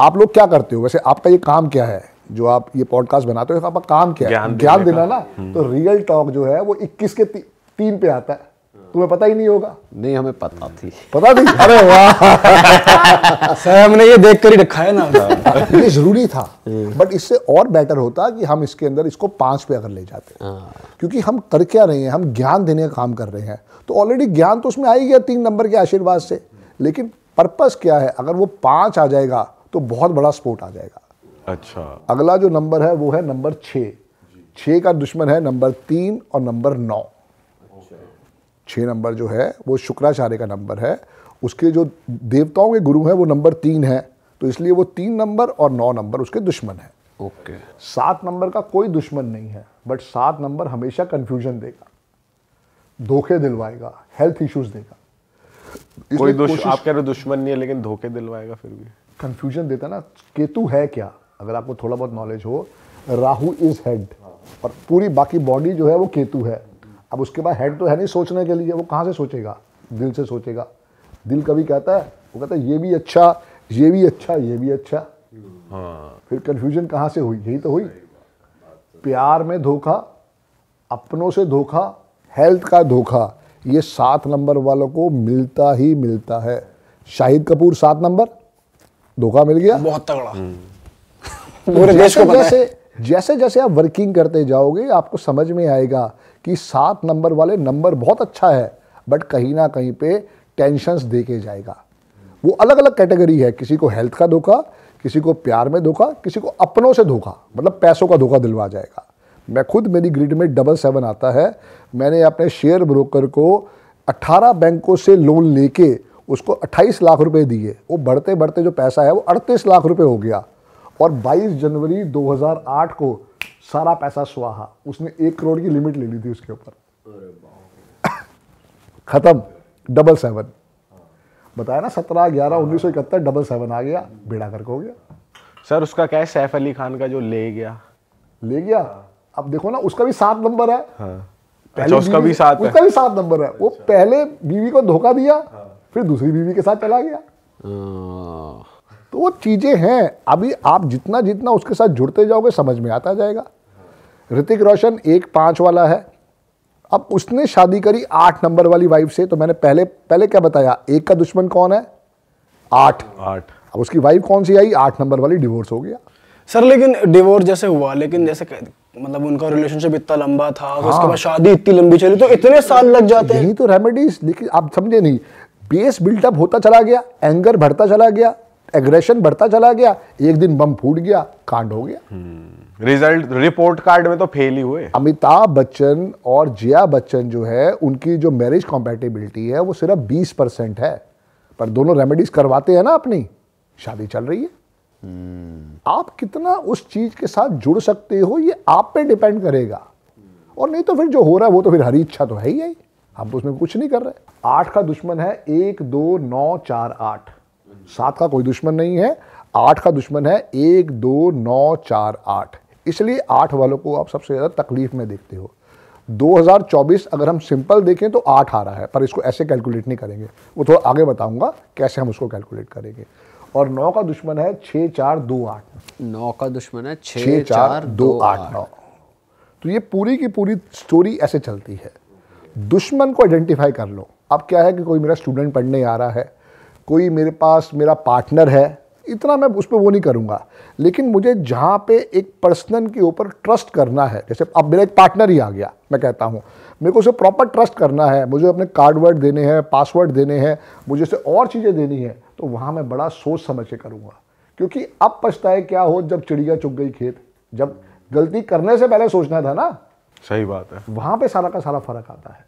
[SPEAKER 1] आप लोग क्या करते हो वैसे आपका ये काम क्या है जो आप ये पॉडकास्ट बनाते हो तो आपका काम क्या है ज्ञान देना ना तो रियल हम्म। टॉक जो है वो इक्कीस के ती, तीन पे आता है तुम्हें पता ही नहीं होगा नहीं हमें पता थी पता थी अरे वाह
[SPEAKER 2] सर हमने ये देख कर ही रखा है ना हाँ। ये जरूरी था बट
[SPEAKER 1] इससे और बेटर होता कि हम इसके अंदर इसको पांच पे अगर ले जाते हाँ। क्योंकि हम कर क्या रहे हैं हम ज्ञान देने का काम कर रहे हैं तो ऑलरेडी ज्ञान तो उसमें आ ही गया तीन नंबर के आशीर्वाद से लेकिन पर्पस क्या है अगर वो पांच आ जाएगा तो बहुत बड़ा स्पोर्ट आ जाएगा अच्छा अगला जो नंबर है वो है नंबर छ छ का दुश्मन है नंबर तीन और नंबर नौ छः नंबर जो है वो शुक्राचार्य का नंबर है उसके जो देवताओं के गुरु हैं वो नंबर तीन है तो इसलिए वो तीन नंबर और नौ नंबर उसके दुश्मन है ओके okay. सात नंबर का कोई दुश्मन नहीं है बट सात नंबर हमेशा कन्फ्यूजन देगा धोखे दिलवाएगा हेल्थ इश्यूज देगा कोई दुश्मन आप
[SPEAKER 3] कह रहे दुश्मन नहीं है लेकिन धोखे दिलवाएगा फिर भी
[SPEAKER 1] कन्फ्यूजन देता ना केतु है क्या अगर आपको थोड़ा बहुत नॉलेज हो राहु इज हेड और पूरी बाकी बॉडी जो है वो केतु है अब उसके बाद हेड तो है नहीं सोचने के लिए वो कहाँ से सोचेगा दिल से सोचेगा दिल कभी कहता है वो कहता है ये भी अच्छा ये भी अच्छा ये भी अच्छा हाँ। फिर कन्फ्यूजन कहाँ से हुई यही तो हुई प्यार में धोखा अपनों से धोखा हेल्थ का धोखा ये सात नंबर वालों को मिलता ही मिलता है शाहिद कपूर सात नंबर धोखा मिल गया बहुत तगड़ा पूरे देश को जैसे जैसे जैसे आप वर्किंग करते जाओगे आपको समझ में आएगा कि सात नंबर वाले नंबर बहुत अच्छा है बट कहीं ना कहीं पे टेंशंस दे के जाएगा वो अलग अलग कैटेगरी है किसी को हेल्थ का धोखा किसी को प्यार में धोखा किसी को अपनों से धोखा मतलब पैसों का धोखा दिलवा जाएगा मैं खुद मेरी ग्रिड में डबल सेवन आता है मैंने अपने शेयर ब्रोकर को 18 बैंकों से लोन लेके उसको 28 लाख रुपए दिए वो बढ़ते बढ़ते जो पैसा है वो 38 लाख रुपए हो गया और 22 जनवरी 2008 को सारा पैसा स्वाहा उसने एक करोड़ की लिमिट ले ली थी उसके ऊपर खत्म डबल सेवन बताया ना सत्रह ग्यारह हाँ। उन्नीस सौ इकहत्तर डबल सेवन आ गया बेड़ा करके हो गया सर उसका क्या है सैफ अली खान का जो ले गया ले गया हाँ। अब देखो ना उसका भी सात नंबर है
[SPEAKER 3] हाँ।
[SPEAKER 2] पहले अच्छा, उसका भी सात उसका भी
[SPEAKER 1] सात नंबर है वो अच्छा। पहले बीवी को धोखा दिया फिर दूसरी बीवी के साथ चला गया तो वो चीज़ें हैं अभी आप जितना जितना उसके साथ जुड़ते जाओगे समझ में आता जाएगा ऋतिक रोशन एक पाँच वाला है अब उसने शादी करी आठ नंबर वाली वाइफ से तो मैंने पहले पहले क्या बताया एक का दुश्मन कौन है आठ आठ अब उसकी वाइफ कौन सी आई आठ नंबर वाली डिवोर्स हो गया सर
[SPEAKER 4] लेकिन डिवोर्स जैसे हुआ लेकिन जैसे मतलब उनका रिलेशनशिप इतना लंबा था तो हाँ। उसके बाद शादी
[SPEAKER 1] इतनी लंबी चली तो इतने साल लग जाते हैं यही तो रेमेडीज लेकिन आप समझे नहीं बेस बिल्टअप होता चला गया एंगर बढ़ता चला गया एग्रेशन बढ़ता चला गया एक दिन बम फूट गया कांड हो गया रिजल्ट रिपोर्ट कार्ड में तो फेल ही हुए अमिताभ बच्चन और जिया बच्चन जो है उनकी जो मैरिज कॉम्पेटेबिलिटी है वो सिर्फ बीस परसेंट है पर दोनों रेमेडीज करवाते हैं ना अपनी शादी चल रही है हम्म। आप कितना उस चीज के साथ जुड़ सकते हो ये आप पे डिपेंड करेगा और नहीं तो फिर जो हो रहा है वो तो फिर हरी इच्छा तो है ही है हम तो उसमें कुछ नहीं कर रहे आठ का दुश्मन है एक दो नौ चार आठ सात का कोई दुश्मन नहीं है आठ का दुश्मन है एक दो नौ चार आठ इसलिए आठ वालों को आप सबसे ज़्यादा तकलीफ में देखते हो 2024 अगर हम सिंपल देखें तो आठ आ रहा है पर इसको ऐसे कैलकुलेट नहीं करेंगे वो थोड़ा आगे बताऊंगा कैसे हम उसको कैलकुलेट करेंगे और नौ का दुश्मन है छः चार दो आठ नौ का
[SPEAKER 2] दुश्मन है छः चार दो आठ नौ
[SPEAKER 1] तो ये पूरी की पूरी स्टोरी ऐसे चलती है दुश्मन को आइडेंटिफाई कर लो अब क्या है कि कोई मेरा स्टूडेंट पढ़ने आ रहा है कोई मेरे पास मेरा पार्टनर है इतना मैं उस पर वो नहीं करूँगा लेकिन मुझे जहाँ पे एक पर्सनल के ऊपर ट्रस्ट करना है जैसे अब मेरा एक पार्टनर ही आ गया मैं कहता हूँ मेरे को उसे प्रॉपर ट्रस्ट करना है मुझे अपने कार्डवर्ड देने हैं पासवर्ड देने हैं मुझे उसे और चीज़ें देनी है तो वहाँ मैं बड़ा सोच समझ के करूँगा क्योंकि अब पछताए क्या हो जब चिड़िया चुग गई खेत जब गलती करने से पहले सोचना था ना सही बात है वहाँ पर सारा का सारा फर्क आता है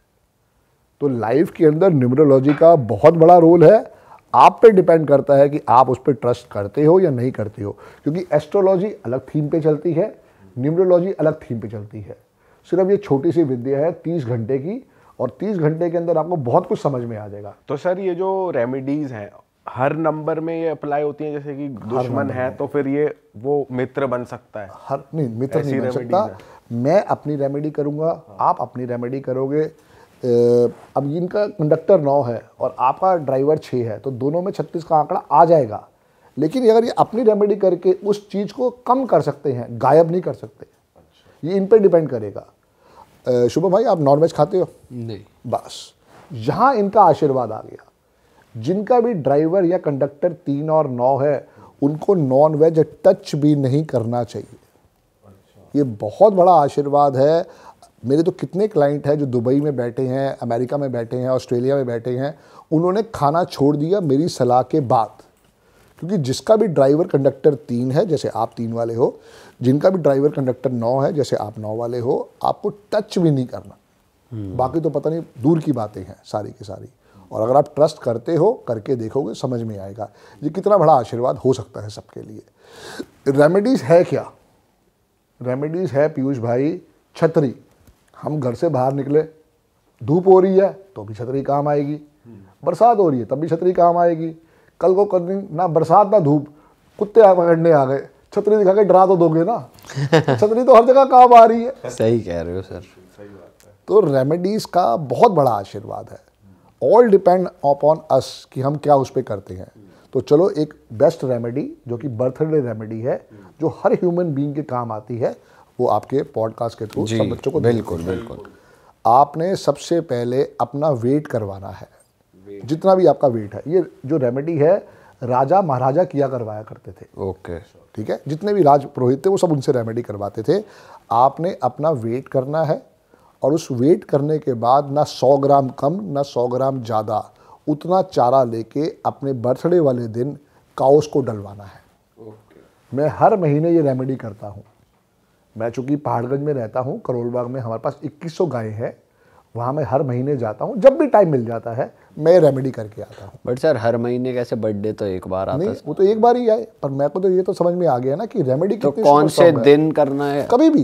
[SPEAKER 1] तो लाइफ के अंदर न्यूमरोलॉजी का बहुत बड़ा रोल है आप पे डिपेंड करता है कि आप उस पर ट्रस्ट करते हो या नहीं करते हो क्योंकि एस्ट्रोलॉजी अलग थीम पे चलती है न्यूमरोलॉजी अलग थीम पे चलती है सिर्फ ये छोटी सी विद्या है तीस घंटे की और तीस घंटे के अंदर आपको बहुत कुछ समझ में आ जाएगा
[SPEAKER 3] तो सर ये जो रेमेडीज़ हैं हर नंबर में ये अप्लाई होती है जैसे कि दुश्मन है तो फिर ये वो मित्र
[SPEAKER 1] बन सकता है हर नहीं मित्र नहीं बन सकता मैं अपनी रेमेडी करूंगा हाँ। आप अपनी रेमेडी करोगे अब इनका कंडक्टर नौ है और आपका ड्राइवर छः है तो दोनों में छत्तीस का आंकड़ा आ जाएगा लेकिन अगर ये अपनी रेमेडी करके उस चीज़ को कम कर सकते हैं गायब नहीं कर सकते ये इन पर डिपेंड करेगा शुभम भाई आप नॉनवेज खाते हो नहीं बस यहाँ इनका आशीर्वाद आ गया जिनका भी ड्राइवर या कंडक्टर तीन और नौ है उनको नॉन वेज टच भी नहीं करना चाहिए ये बहुत बड़ा आशीर्वाद है मेरे तो कितने क्लाइंट हैं जो दुबई में बैठे हैं अमेरिका में बैठे हैं ऑस्ट्रेलिया में बैठे हैं उन्होंने खाना छोड़ दिया मेरी सलाह के बाद क्योंकि जिसका भी ड्राइवर कंडक्टर तीन है जैसे आप तीन वाले हो जिनका भी ड्राइवर कंडक्टर नौ है जैसे आप नौ वाले हो आपको टच भी नहीं करना हम्म। बाकी तो पता नहीं दूर की बातें हैं सारी की सारी और अगर आप ट्रस्ट करते हो करके देखोगे समझ में आएगा ये कितना बड़ा आशीर्वाद हो सकता है सबके लिए रेमेडीज़ है क्या रेमेडीज़ है पीयूष भाई छतरी हम घर से बाहर निकले धूप हो रही है तो भी छतरी काम आएगी बरसात हो रही है तब भी छतरी काम आएगी कल को कल ना बरसात ना धूप कुत्ते पकड़ने आ गए छतरी दिखा के डरा तो दोगे ना छतरी तो हर जगह काम आ रही है
[SPEAKER 2] सही कह रहे हो सर सही बात
[SPEAKER 1] है तो रेमेडीज़ का बहुत बड़ा आशीर्वाद है ऑल डिपेंड अपॉन अस कि हम क्या उस पर करते हैं तो चलो एक बेस्ट रेमेडी जो कि बर्थडे रेमेडी है जो हर ह्यूमन बींग के काम आती है वो आपके पॉडकास्ट के थ्रू सब बच्चों को बिल्कुल बिल्कुल आपने सबसे पहले अपना वेट करवाना है जितना भी आपका वेट है ये जो रेमेडी है राजा महाराजा किया करवाया करते थे ओके ठीक है जितने भी राज पुरोहित थे वो सब उनसे रेमेडी करवाते थे आपने अपना वेट करना है और उस वेट करने के बाद ना सौ ग्राम कम ना सौ ग्राम ज़्यादा उतना चारा लेके अपने बर्थडे वाले दिन काउस को डलवाना है मैं हर महीने ये रेमेडी करता हूँ मैं चूँकि पहाड़गंज में रहता हूँ करोलबाग में हमारे पास 2100 गाय है वहाँ मैं हर महीने जाता हूँ जब भी टाइम मिल जाता है मैं रेमेडी करके आता हूँ बट सर हर महीने कैसे बर्थडे तो एक बार आता नहीं वो तो एक बार ही आए पर मैं को तो ये तो समझ में आ गया ना कि रेमेडी तो कौन से दिन करना है कभी भी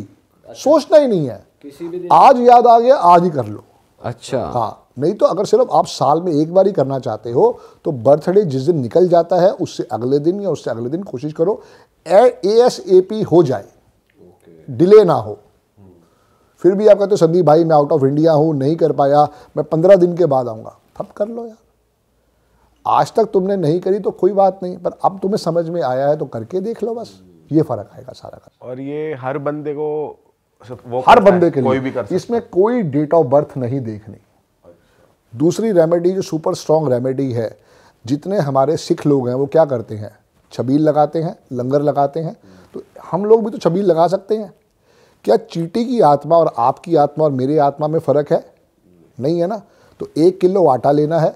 [SPEAKER 1] अच्छा। सोचना ही नहीं है किसी भी दिन आज याद आ गया आज ही कर लो अच्छा हाँ नहीं तो अगर सिर्फ आप साल में एक बार ही करना चाहते हो तो बर्थडे जिस दिन निकल जाता है उससे अगले दिन या उससे अगले दिन कोशिश करो ए एस ए पी हो जाए डिले ना हो फिर भी आप कहते हो संदीप भाई मैं आउट ऑफ इंडिया हूँ नहीं कर पाया मैं पंद्रह दिन के बाद आऊँगा तब कर लो यार आज तक तुमने नहीं करी तो कोई बात नहीं पर अब तुम्हें समझ में आया है तो करके देख लो बस ये फ़र्क आएगा सारा का
[SPEAKER 3] और ये हर बंदे को वो हर बंदे के लिए भी कर
[SPEAKER 1] इसमें कोई डेट ऑफ बर्थ नहीं देखनी दूसरी रेमेडी जो सुपर स्ट्रांग रेमेडी है जितने हमारे सिख लोग हैं वो क्या करते हैं छबील लगाते हैं लंगर लगाते हैं तो हम लोग भी तो छबील लगा सकते हैं क्या चीटी की आत्मा और आपकी आत्मा और मेरी आत्मा में फ़र्क है नहीं है ना तो एक किलो आटा लेना है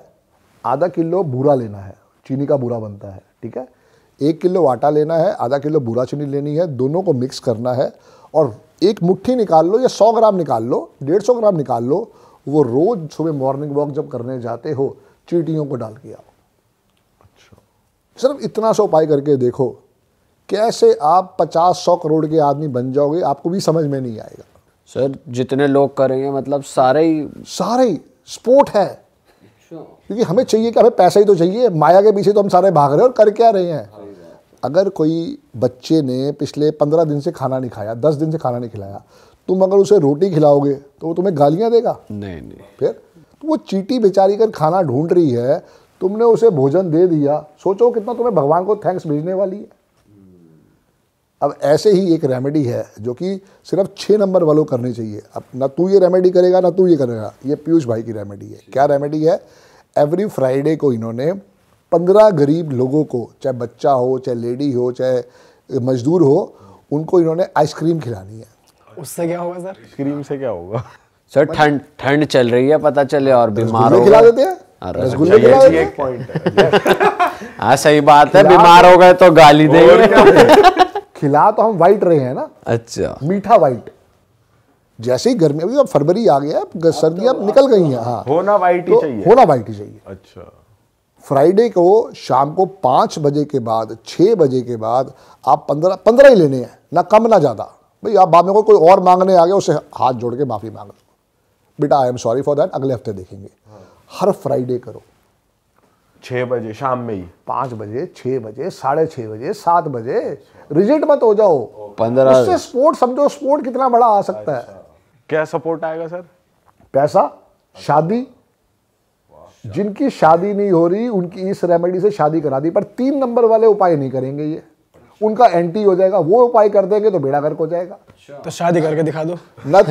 [SPEAKER 1] आधा किलो बूरा लेना है चीनी का बूरा बनता है ठीक है एक किलो आटा लेना है आधा किलो बूरा चीनी लेनी है दोनों को मिक्स करना है और एक मुट्ठी निकाल लो या सौ ग्राम निकाल लो डेढ़ सौ ग्राम निकाल लो वो रोज़ सुबह मॉर्निंग वॉक जब करने जाते हो चीटियों को डाल के आओ अच्छा सिर्फ इतना सा उपाय करके देखो कैसे आप पचास सौ करोड़ के आदमी बन जाओगे आपको भी समझ में नहीं आएगा
[SPEAKER 2] सर जितने लोग करेंगे मतलब सारे
[SPEAKER 1] ही सारे ही स्पोर्ट है अच्छा। क्योंकि हमें चाहिए कि हमें पैसा ही तो चाहिए माया के पीछे तो हम सारे भाग रहे हैं और कर क्या रहे हैं अगर कोई बच्चे ने पिछले पंद्रह दिन से खाना नहीं खाया दस दिन से खाना नहीं खिलाया तुम अगर उसे रोटी खिलाओगे तो वो तुम्हें गालियाँ देगा नहीं नहीं फिर तो वो चीटी बेचारी कर खाना ढूंढ रही है तुमने उसे भोजन दे दिया सोचो कितना तुम्हें भगवान को थैंक्स भेजने वाली है अब ऐसे ही एक रेमेडी है जो कि सिर्फ छः नंबर वालों करनी चाहिए अब ना तू ये रेमेडी करेगा ना तू ये करेगा ये पीयूष भाई की रेमेडी है क्या रेमेडी है एवरी फ्राइडे को इन्होंने पंद्रह गरीब लोगों को चाहे बच्चा हो चाहे लेडी हो चाहे मजदूर हो उनको इन्होंने आइसक्रीम खिलानी है उससे क्या होगा सर क्रीम से क्या होगा सर ठंड
[SPEAKER 2] ठंड चल रही है पता चले और बीमार खिला देते हैं रसगुल्ले खिला
[SPEAKER 1] देते हैं
[SPEAKER 2] हाँ सही बात है बीमार हो गए तो गाली देंगे
[SPEAKER 1] खिला तो हम वाइट रहे हैं ना अच्छा मीठा वाइट जैसे ही गर्मी अभी तो फरवरी आ गया है सर्दियां तो निकल गई तो हैं हाँ होना वाइट ही तो चाहिए होना वाइट ही चाहिए अच्छा फ्राइडे को शाम को पांच बजे के बाद छह बजे के बाद आप पंद्रह पंद्रह ही लेने हैं ना कम ना ज़्यादा भाई आप बाद में कोई और मांगने आ गया उसे हाथ जोड़ के माफ़ी मांग लो बेटा I am sorry for that अगले हफ्ते देखेंगे हाँ। हर फ्राइडे करो छः बजे शाम में ही पाँच बजे छः बजे साढ़े छः बजे सात बजे रिजल्ट मत हो जाओ पंद्रह इससे स्पोर्ट समझो स्पोर्ट कितना बड़ा आ सकता है अच्छा। क्या सपोर्ट आएगा सर पैसा शादी जिनकी शादी नहीं हो रही उनकी इस रेमेडी से शादी करा दी पर तीन नंबर वाले उपाय नहीं करेंगे ये उनका एंटी हो जाएगा वो उपाय कर देंगे तो बेड़ा गर्क हो जाएगा अच्छा। तो शादी करके दिखा दो ना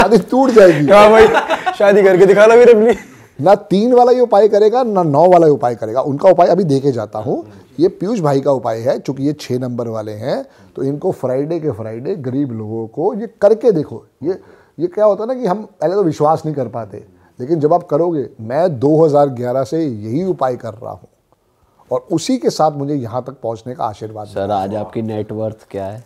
[SPEAKER 1] शादी टूट जाएगी हाँ भाई शादी करके दिखा लो मेरे अपनी ना तीन वाला ही उपाय करेगा ना नौ वाला ही उपाय करेगा उनका उपाय अभी देखे जाता हूँ ये पीयूष भाई का उपाय है चूंकि ये छः नंबर वाले हैं तो इनको फ्राइडे के फ्राइडे गरीब लोगों को ये करके देखो ये ये क्या होता है ना कि हम पहले तो विश्वास नहीं कर पाते लेकिन जब आप करोगे मैं 2011 से यही उपाय कर रहा हूँ और उसी के साथ मुझे यहाँ तक पहुँचने का
[SPEAKER 2] आशीर्वाद सर आज आपकी नेटवर्थ क्या है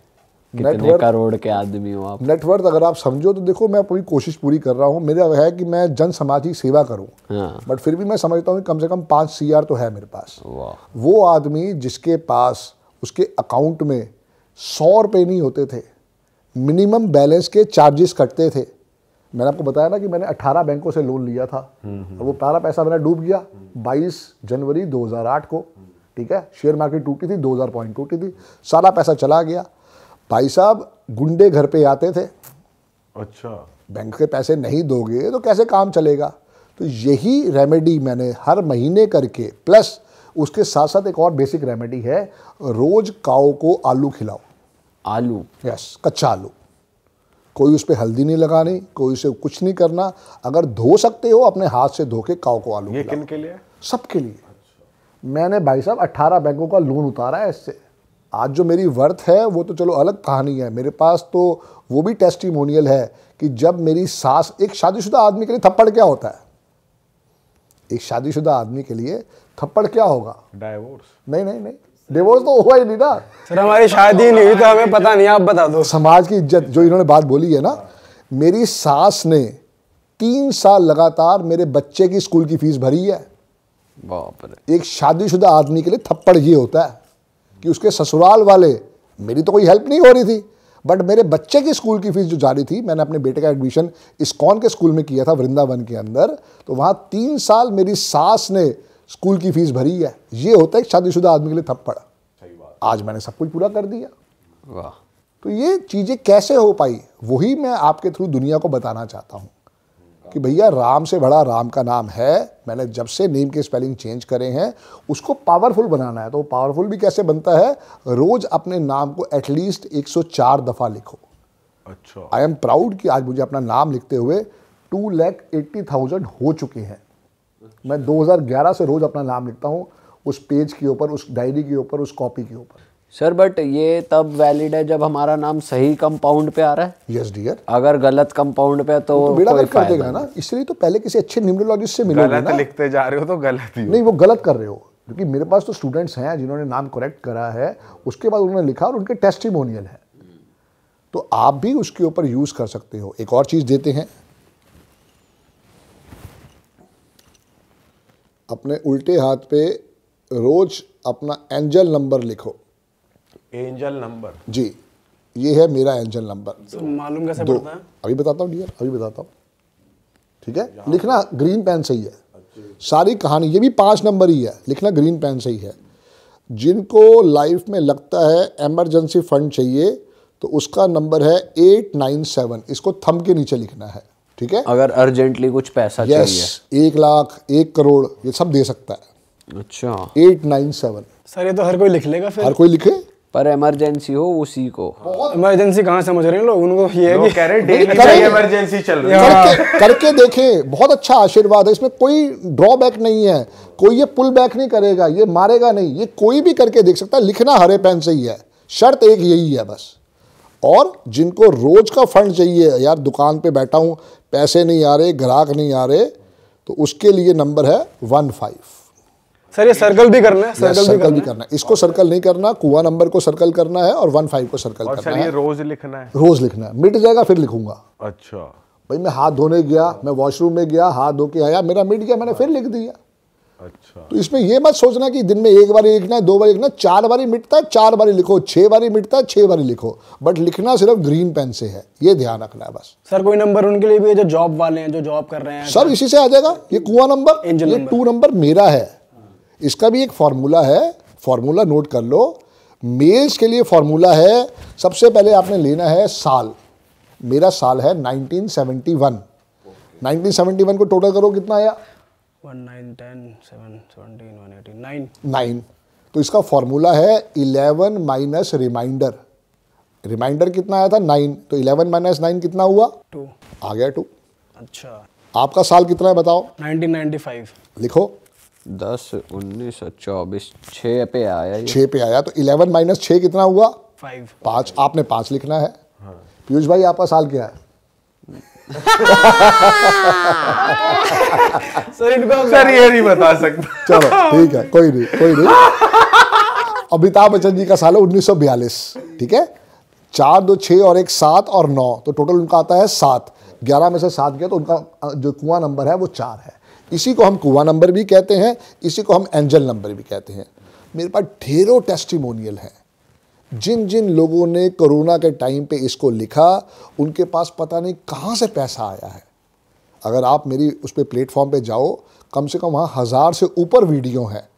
[SPEAKER 1] नेटवर्क करोड़ के आदमी हो आप नेटवर्थ अगर आप समझो तो देखो मैं अपनी कोशिश पूरी कर रहा हूँ मेरा है कि मैं जन समाज की सेवा करूँ हाँ। बट फिर भी मैं समझता हूँ कम से कम पाँच सी तो है मेरे पास वो आदमी जिसके पास उसके अकाउंट में सौ रुपये नहीं होते थे मिनिमम बैलेंस के चार्जेस कटते थे मैंने आपको बताया ना कि मैंने 18 बैंकों से लोन लिया था और हम्म, हम्म। वो सारा पैसा मेरा डूब गया 22 जनवरी 2008 को ठीक है शेयर मार्केट टूटी थी 2000 पॉइंट टूटी थी सारा पैसा चला गया भाई साहब गुंडे घर पे आते थे अच्छा बैंक के पैसे नहीं दोगे तो कैसे काम चलेगा तो यही रेमेडी मैंने हर महीने करके प्लस उसके साथ साथ एक और बेसिक रेमेडी है रोज काओ को आलू खिलाओ आलू यस कच्चा आलू कोई उस पर हल्दी नहीं लगानी कोई उसे कुछ नहीं करना अगर धो सकते हो अपने हाथ से धो के काओ को आलू ये किन के लिए सबके लिए मैंने भाई साहब 18 बैंकों का लोन उतारा है इससे आज जो मेरी वर्थ है वो तो चलो अलग कहानी है मेरे पास तो वो भी टेस्टिमोनियल है कि जब मेरी सास एक शादीशुदा आदमी के लिए थप्पड़ क्या होता है एक शादीशुदा आदमी के लिए थप्पड़ क्या होगा डाइवोर्स नहीं नहीं नहीं डिवोर्स तो हुआ ही नहीं ना सर हमारी शादी नहीं हुई तो हमें पता नहीं आप बता दो समाज की इज्जत जो इन्होंने बात बोली है ना मेरी सास ने तीन साल लगातार मेरे बच्चे की स्कूल की फीस भरी है एक शादीशुदा आदमी के लिए थप्पड़ ये होता है कि उसके ससुराल वाले मेरी तो कोई हेल्प नहीं हो रही थी बट मेरे बच्चे की स्कूल की फीस जो जारी थी मैंने अपने बेटे का एडमिशन इस्कॉन के स्कूल में किया था वृंदावन के अंदर तो वहाँ तीन साल मेरी सास ने स्कूल की फीस भरी है ये होता है शादीशुदा आदमी के लिए थप्पड़ आज मैंने सब कुछ पूरा कर दिया वाह तो ये चीज़ें कैसे हो पाई वही मैं आपके थ्रू दुनिया को बताना चाहता हूँ कि भैया राम से बड़ा राम का नाम है मैंने जब से नेम के स्पेलिंग चेंज करे हैं उसको पावरफुल बनाना है तो पावरफुल भी कैसे बनता है रोज़ अपने नाम को एटलीस्ट 104 दफ़ा लिखो अच्छा आई एम प्राउड कि आज मुझे अपना नाम लिखते हुए टू लैख एट्टी थाउजेंड हो चुके हैं मैं 2011 से रोज़ अपना नाम लिखता हूँ उस पेज के ऊपर उस डायरी के ऊपर उस कॉपी के ऊपर
[SPEAKER 2] सर बट ये तब वैलिड है जब हमारा नाम सही कंपाउंड पे आ रहा है यस yes, डियर अगर गलत कंपाउंड पे तो, तो बेड़ा कोई कर देगा ना
[SPEAKER 1] इसलिए तो पहले किसी अच्छे न्यूमरोलॉजिस्ट से मिलोगे ना लिखते जा रहे हो तो गलत ही नहीं वो गलत कर रहे हो क्योंकि मेरे पास तो स्टूडेंट्स हैं जिन्होंने नाम करेक्ट करा है उसके बाद उन्होंने लिखा और उनके टेस्टिमोनियल है तो आप भी उसके ऊपर यूज कर सकते हो एक और चीज देते हैं अपने उल्टे हाथ पे रोज अपना एंजल नंबर लिखो
[SPEAKER 3] एंजल नंबर
[SPEAKER 1] जी ये है मेरा एंजल नंबर तो मालूम कैसे दो है? अभी बताता हूँ डियर अभी बताता हूँ ठीक है लिखना ग्रीन पेन से ही है अच्छा। सारी कहानी ये भी पांच नंबर ही है लिखना ग्रीन पेन से ही है जिनको लाइफ में लगता है एमरजेंसी फंड चाहिए तो उसका नंबर है एट नाइन सेवन इसको थम के नीचे लिखना है ठीक है
[SPEAKER 2] अगर अर्जेंटली
[SPEAKER 1] कुछ पैसा yes, चाहिए एक लाख एक करोड़ ये सब दे सकता है अच्छा एट नाइन सेवन
[SPEAKER 4] सर ये तो हर कोई लिख लेगा फिर हर
[SPEAKER 1] कोई लिखे पर इमरजेंसी हो
[SPEAKER 2] उसी को इमरजेंसी कहाँ समझ रहे
[SPEAKER 1] हैं लोग उनको ये है कि कह रहे
[SPEAKER 4] इमरजेंसी चल रही है हाँ।
[SPEAKER 1] करके देखें बहुत अच्छा आशीर्वाद है इसमें कोई ड्रॉबैक नहीं है कोई ये पुल बैक नहीं करेगा ये मारेगा नहीं ये कोई भी करके देख सकता है लिखना हरे पेन से ही है शर्त एक यही है बस और जिनको रोज का फंड चाहिए यार दुकान पे बैठा हूँ पैसे नहीं आ रहे ग्राहक नहीं आ रहे तो उसके लिए नंबर है वन फाइव
[SPEAKER 4] सर ये सर्कल भी
[SPEAKER 1] करना है सर्कल, सर्कल भी करना है इसको सर्कल नहीं करना कुआ नंबर को सर्कल करना है और वन फाइव को सर्कल करना सर ये है
[SPEAKER 3] रोज लिखना है
[SPEAKER 1] रोज लिखना है मिट जाएगा फिर लिखूंगा अच्छा भाई मैं हाथ धोने गया मैं वॉशरूम में गया हाथ धो के आया मेरा मिट गया मैंने फिर लिख दिया अच्छा तो इसमें ये मत सोचना कि दिन में एक बार लिखना है दो बार लिखना चार बारी मिटता है चार बारी लिखो छह बारी मिटता है छह बारी लिखो बट लिखना सिर्फ ग्रीन पेन से है ये ध्यान रखना है बस
[SPEAKER 4] सर कोई नंबर उनके लिए भी है जो जॉब वाले हैं जो जॉब कर रहे हैं सर इसी
[SPEAKER 1] से आ जाएगा ये कुआ नंबर ये टू नंबर मेरा है इसका भी एक फार्मूला है फार्मूला नोट कर लो मेल्स के लिए फार्मूला है सबसे पहले आपने लेना है साल मेरा साल है 1971 1971 को टोटल करो कितना आया नाइन तो इसका फॉर्मूला है इलेवन माइनस रिमाइंडर रिमाइंडर कितना आया था नाइन तो इलेवन माइनस नाइन कितना हुआ टू आ गया टू अच्छा आपका साल कितना है बताओ 1995 लिखो दस उन्नीस और चौबीस छः पे आया ये छः पे आया तो इलेवन माइनस छः कितना हुआ फाइव पाँच आपने पाँच लिखना है हाँ। पीयूष भाई आपका साल क्या है सर इनको सर ये नहीं बता सकता चलो ठीक है कोई नहीं कोई नहीं अमिताभ बच्चन जी का साल है उन्नीस ठीक है चार दो छः और एक सात और नौ तो टोटल उनका आता है सात ग्यारह में से सात गया तो उनका जो कुआं नंबर है वो चार है इसी को हम कुआ नंबर भी कहते हैं इसी को हम एंजल नंबर भी कहते हैं मेरे पास ढेरों टेस्टिमोनियल हैं जिन जिन लोगों ने कोरोना के टाइम पे इसको लिखा उनके पास पता नहीं कहाँ से पैसा आया है अगर आप मेरी उस पर प्लेटफॉर्म पे जाओ कम से कम वहाँ हज़ार से ऊपर वीडियो हैं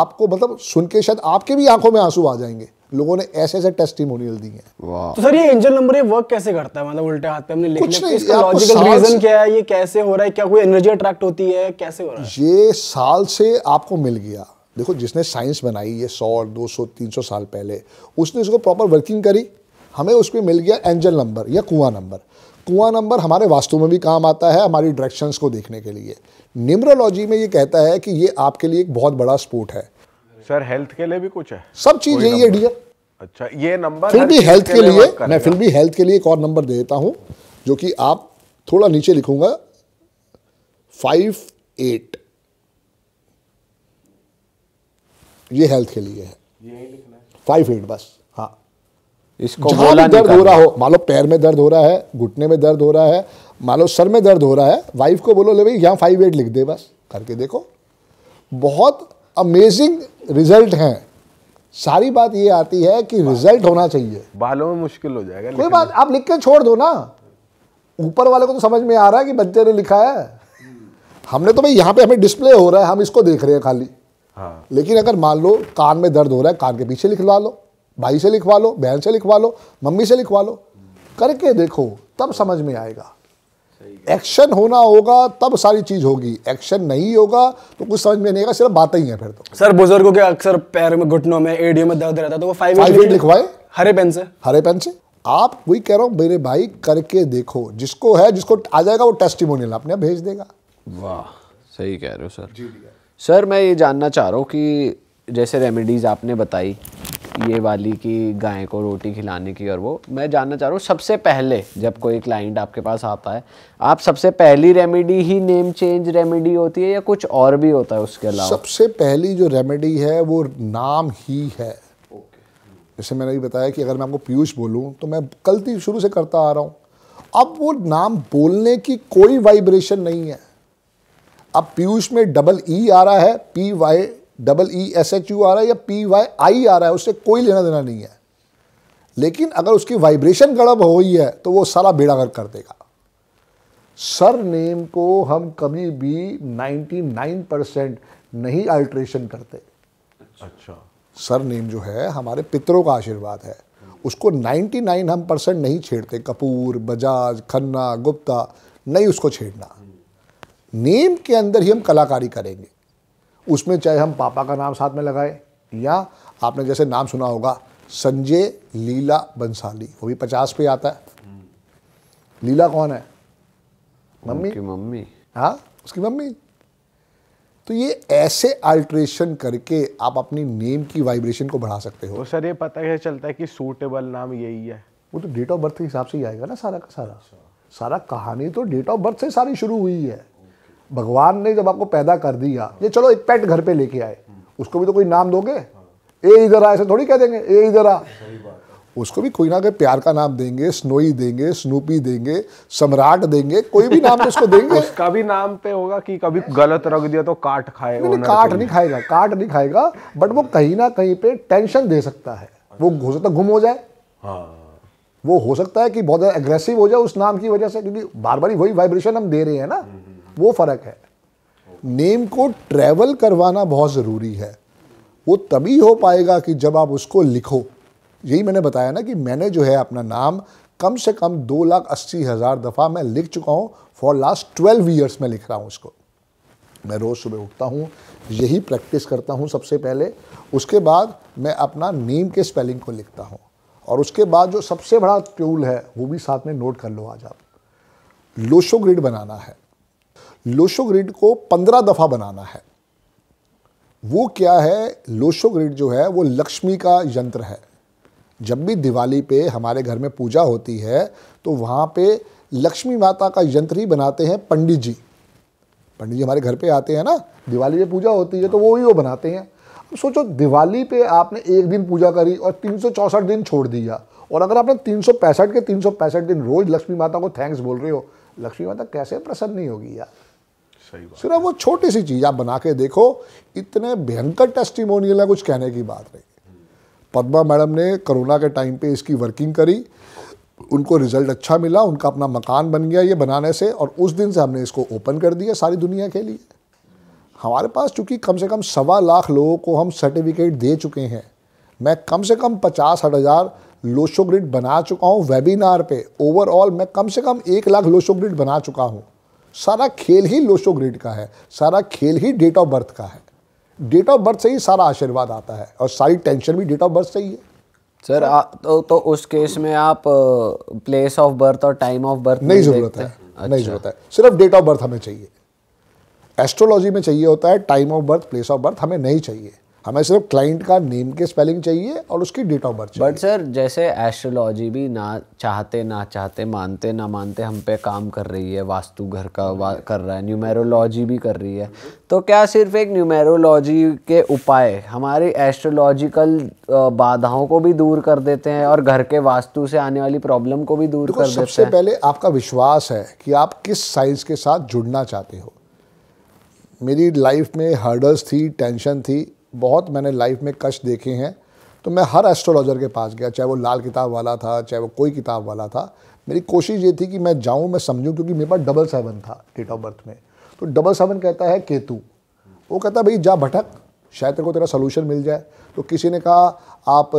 [SPEAKER 1] आपको मतलब सुन के शायद आपके भी आंखों में आंसू आ जाएंगे लोगों ने ऐसे ऐसे टेस्ट टेस्टिमोनियल दी है
[SPEAKER 4] तो सर ये एंजल नंबर ये वर्क कैसे करता है मतलब उल्टे हाथ पे हमने कुछ नहीं इसका लॉजिकल रीजन क्या है ये कैसे हो रहा है क्या कोई एनर्जी अट्रैक्ट होती है कैसे हो रहा
[SPEAKER 1] है ये साल से आपको मिल गया देखो जिसने साइंस बनाई ये सौ दो सौ तीन सौ साल पहले उसने इसको प्रॉपर वर्किंग करी हमें उसमें मिल गया एंजल नंबर या कुआ नंबर कुआ नंबर हमारे वास्तु में भी काम आता है हमारी डायरेक्शंस को देखने के लिए निम्रोलॉजी में ये कहता है कि ये आपके लिए एक बहुत बड़ा स्पोर्ट है
[SPEAKER 3] सर हेल्थ के लिए भी कुछ है सब चीज यही है डियर अच्छा ये नंबर फिर भी हेल्थ के, लिए
[SPEAKER 1] मैं फिर भी हेल्थ के लिए एक और नंबर दे देता हूँ जो कि आप थोड़ा नीचे लिखूंगा फाइव एट ये हेल्थ के लिए
[SPEAKER 3] है
[SPEAKER 1] फाइव एट बस हाँ इसको भी दर्द हो रहा हो मान लो पैर में दर्द हो रहा है घुटने में दर्द हो रहा है मान लो सर में दर्द हो रहा है वाइफ को बोलो ले भाई यहाँ फाइव एट लिख दे बस करके देखो बहुत अमेजिंग रिजल्ट हैं सारी बात ये आती है कि रिजल्ट होना चाहिए बालों में मुश्किल हो जाएगा कोई बात आप लिख के छोड़ दो ना ऊपर वाले को तो समझ में आ रहा है कि बच्चे ने लिखा है हमने तो भाई यहाँ पे हमें डिस्प्ले हो रहा है हम इसको देख रहे हैं खाली हाँ। लेकिन अगर मान लो कान में दर्द हो रहा है कान के पीछे लिखवा लो भाई से लिखवा लो बहन से लिखवा लो मम्मी से लिखवा लो करके देखो तब समझ में आएगा एक्शन होना होगा तब सारी चीज होगी एक्शन नहीं होगा तो कुछ समझ में नहीं आएगा सिर्फ बातें ही है फिर तो सर बुजुर्गों के अक्सर पैर में घुटनों में एडियो में दर्द रहता तो वो फाइव फाइव लिखवाए हरे पेन से हरे पेन से आप वही कह रहा हूँ मेरे भाई करके देखो जिसको है जिसको आ जाएगा वो टेस्टिमोनियल अपने भेज देगा
[SPEAKER 2] वाह सही कह रहे हो सर
[SPEAKER 1] सर मैं ये जानना चाह रहा हूँ कि
[SPEAKER 2] जैसे रेमेडीज आपने बताई ये वाली कि गाय को रोटी खिलाने की और वो मैं जानना चाह रहा हूँ सबसे पहले जब कोई क्लाइंट आपके पास आता है आप सबसे पहली रेमेडी ही
[SPEAKER 1] नेम चेंज
[SPEAKER 2] रेमेडी होती है या कुछ और भी होता है उसके अलावा
[SPEAKER 1] सबसे पहली जो रेमेडी है वो नाम ही है जैसे मैंने भी बताया कि अगर मैं आपको पीयूष बोलूँ तो मैं गलती शुरू से करता आ रहा हूँ अब वो नाम बोलने की कोई वाइब्रेशन नहीं है अब पीयूष में डबल ई e आ रहा है P Y double E S H U आ रहा है या पी वाई आई आ रहा है उससे कोई लेना देना नहीं है लेकिन अगर उसकी वाइब्रेशन गड़ब हो गई है तो वो सारा बेड़ा गर्क कर देगा सर नेम को हम कभी भी 99 परसेंट नहीं अल्ट्रेशन करते अच्छा सर नेम जो है हमारे पितरों का आशीर्वाद है उसको 99 हम परसेंट नहीं छेड़ते कपूर बजाज खन्ना गुप्ता नहीं उसको छेड़ना नेम के अंदर ही हम कलाकारी करेंगे उसमें चाहे हम पापा का नाम साथ में लगाए या आपने जैसे नाम सुना होगा संजय लीला बंसाली वो भी पचास पे आता है लीला कौन है मम्मी की मम्मी हाँ उसकी मम्मी तो ये ऐसे अल्ट्रेशन करके आप अपनी नेम की वाइब्रेशन को बढ़ा सकते हो तो सर ये पता है चलता है कि सूटेबल नाम यही है वो तो डेट ऑफ बर्थ के हिसाब से ही आएगा ना सारा का सारा सारा कहानी तो डेट ऑफ बर्थ से सारी शुरू हुई है भगवान ने जब आपको पैदा कर दिया ये चलो एक पेट घर पे लेके आए उसको भी तो कोई नाम दोगे ए इधर आ ऐसे थोड़ी कह देंगे ए इधर आ उसको भी कोई ना कोई प्यार का नाम देंगे स्नोई देंगे स्नूपी देंगे सम्राट देंगे कोई भी नाम तो उसको देंगे उसका
[SPEAKER 3] भी नाम पे होगा कि कभी गलत रख दिया तो काट खाए नहीं, नहीं काट तो। नहीं
[SPEAKER 1] खाएगा काट नहीं खाएगा बट वो कहीं ना कहीं पे टेंशन दे सकता है वो हो सकता गुम हो जाए हाँ। वो हो सकता है कि बहुत ज़्यादा एग्रेसिव हो जाए उस नाम की वजह से क्योंकि बार बार वही वाइब्रेशन हम दे रहे हैं ना हम्म, हम्म। वो फ़र्क है नेम को ट्रैवल करवाना बहुत ज़रूरी है वो तभी हो पाएगा कि जब आप उसको लिखो यही मैंने बताया ना कि मैंने जो है अपना नाम कम से कम दो लाख अस्सी हज़ार दफ़ा मैं लिख चुका हूँ फॉर लास्ट ट्वेल्व ईयर्स में लिख रहा हूँ उसको मैं रोज़ सुबह उठता हूँ यही प्रैक्टिस करता हूँ सबसे पहले उसके बाद मैं अपना नेम के स्पेलिंग को लिखता हूँ और उसके बाद जो सबसे बड़ा टूल है वो भी साथ में नोट कर लो आज आप लोशो ग्रिड बनाना है लोशो ग्रिड को पंद्रह दफ़ा बनाना है वो क्या है लोशो ग्रिड जो है वो लक्ष्मी का यंत्र है जब भी दिवाली पे हमारे घर में पूजा होती है तो वहाँ पे लक्ष्मी माता का यंत्र ही बनाते हैं पंडित जी पंडित जी हमारे घर पे आते हैं ना दिवाली पे पूजा होती है तो वो ही वो बनाते हैं अब सोचो दिवाली पे आपने एक दिन पूजा करी और तीन दिन छोड़ दिया और अगर आपने तीन के तीन दिन रोज़ लक्ष्मी माता को थैंक्स बोल रहे हो लक्ष्मी माता कैसे प्रसन्न नहीं होगी यार सही बात सिर्फ वो छोटी सी चीज़ आप बना के देखो इतने भयंकर टेस्टिमोनियल है कुछ कहने की बात नहीं पद्मा मैडम ने कोरोना के टाइम पे इसकी वर्किंग करी उनको रिजल्ट अच्छा मिला उनका अपना मकान बन गया ये बनाने से और उस दिन से हमने इसको ओपन कर दिया सारी दुनिया के लिए हमारे पास चूंकि कम से कम सवा लाख लोगों को हम सर्टिफिकेट दे चुके हैं मैं कम से कम पचास साठ हज़ार लोशो ग्रिड बना चुका हूँ वेबिनार पे ओवरऑल मैं कम से कम एक लाख लोशो ग्रिड बना चुका हूँ सारा खेल ही लोशो ग्रेड का है सारा खेल ही डेट ऑफ बर्थ का है डेट ऑफ बर्थ से ही सारा आशीर्वाद आता है और सारी टेंशन भी डेट ऑफ बर्थ से ही है सर आ, तो, तो उस केस में आप प्लेस ऑफ बर्थ और टाइम ऑफ बर्थ नहीं जरूरत है अच्छा। नहीं जरूरत है सिर्फ डेट ऑफ बर्थ हमें चाहिए एस्ट्रोलॉजी में चाहिए होता है time of birth place of birth हमें नहीं चाहिए हमें सिर्फ क्लाइंट का नेम के स्पेलिंग चाहिए और उसकी date of birth but sir जैसे एस्ट्रोलॉजी भी ना
[SPEAKER 2] चाहते ना चाहते मानते ना मानते हम पे काम कर रही है वास्तु घर का वा, कर रहा है न्यूमेरोलॉजी भी कर रही है तो क्या सिर्फ एक न्यूमेरोलॉजी के उपाय हमारी एस्ट्रोलॉजिकल बाधाओं को भी दूर कर देते हैं और घर के वास्तु से आने वाली प्रॉब्लम को भी दूर कर देते हैं पहले
[SPEAKER 1] आपका विश्वास है कि आप किस साइंस के साथ जुड़ना चाहते हो मेरी लाइफ में हर्डल्स थी टेंशन थी बहुत मैंने लाइफ में कष्ट देखे हैं तो मैं हर एस्ट्रोलॉजर के पास गया चाहे वो लाल किताब वाला था चाहे वो कोई किताब वाला था मेरी कोशिश ये थी कि मैं जाऊँ मैं समझूँ क्योंकि मेरे पास डबल सेवन था डेट ऑफ बर्थ में तो डबल सेवन कहता है केतु वो कहता है भाई जा भटक शायद तेरे को तेरा सोल्यूशन मिल जाए तो किसी ने कहा आप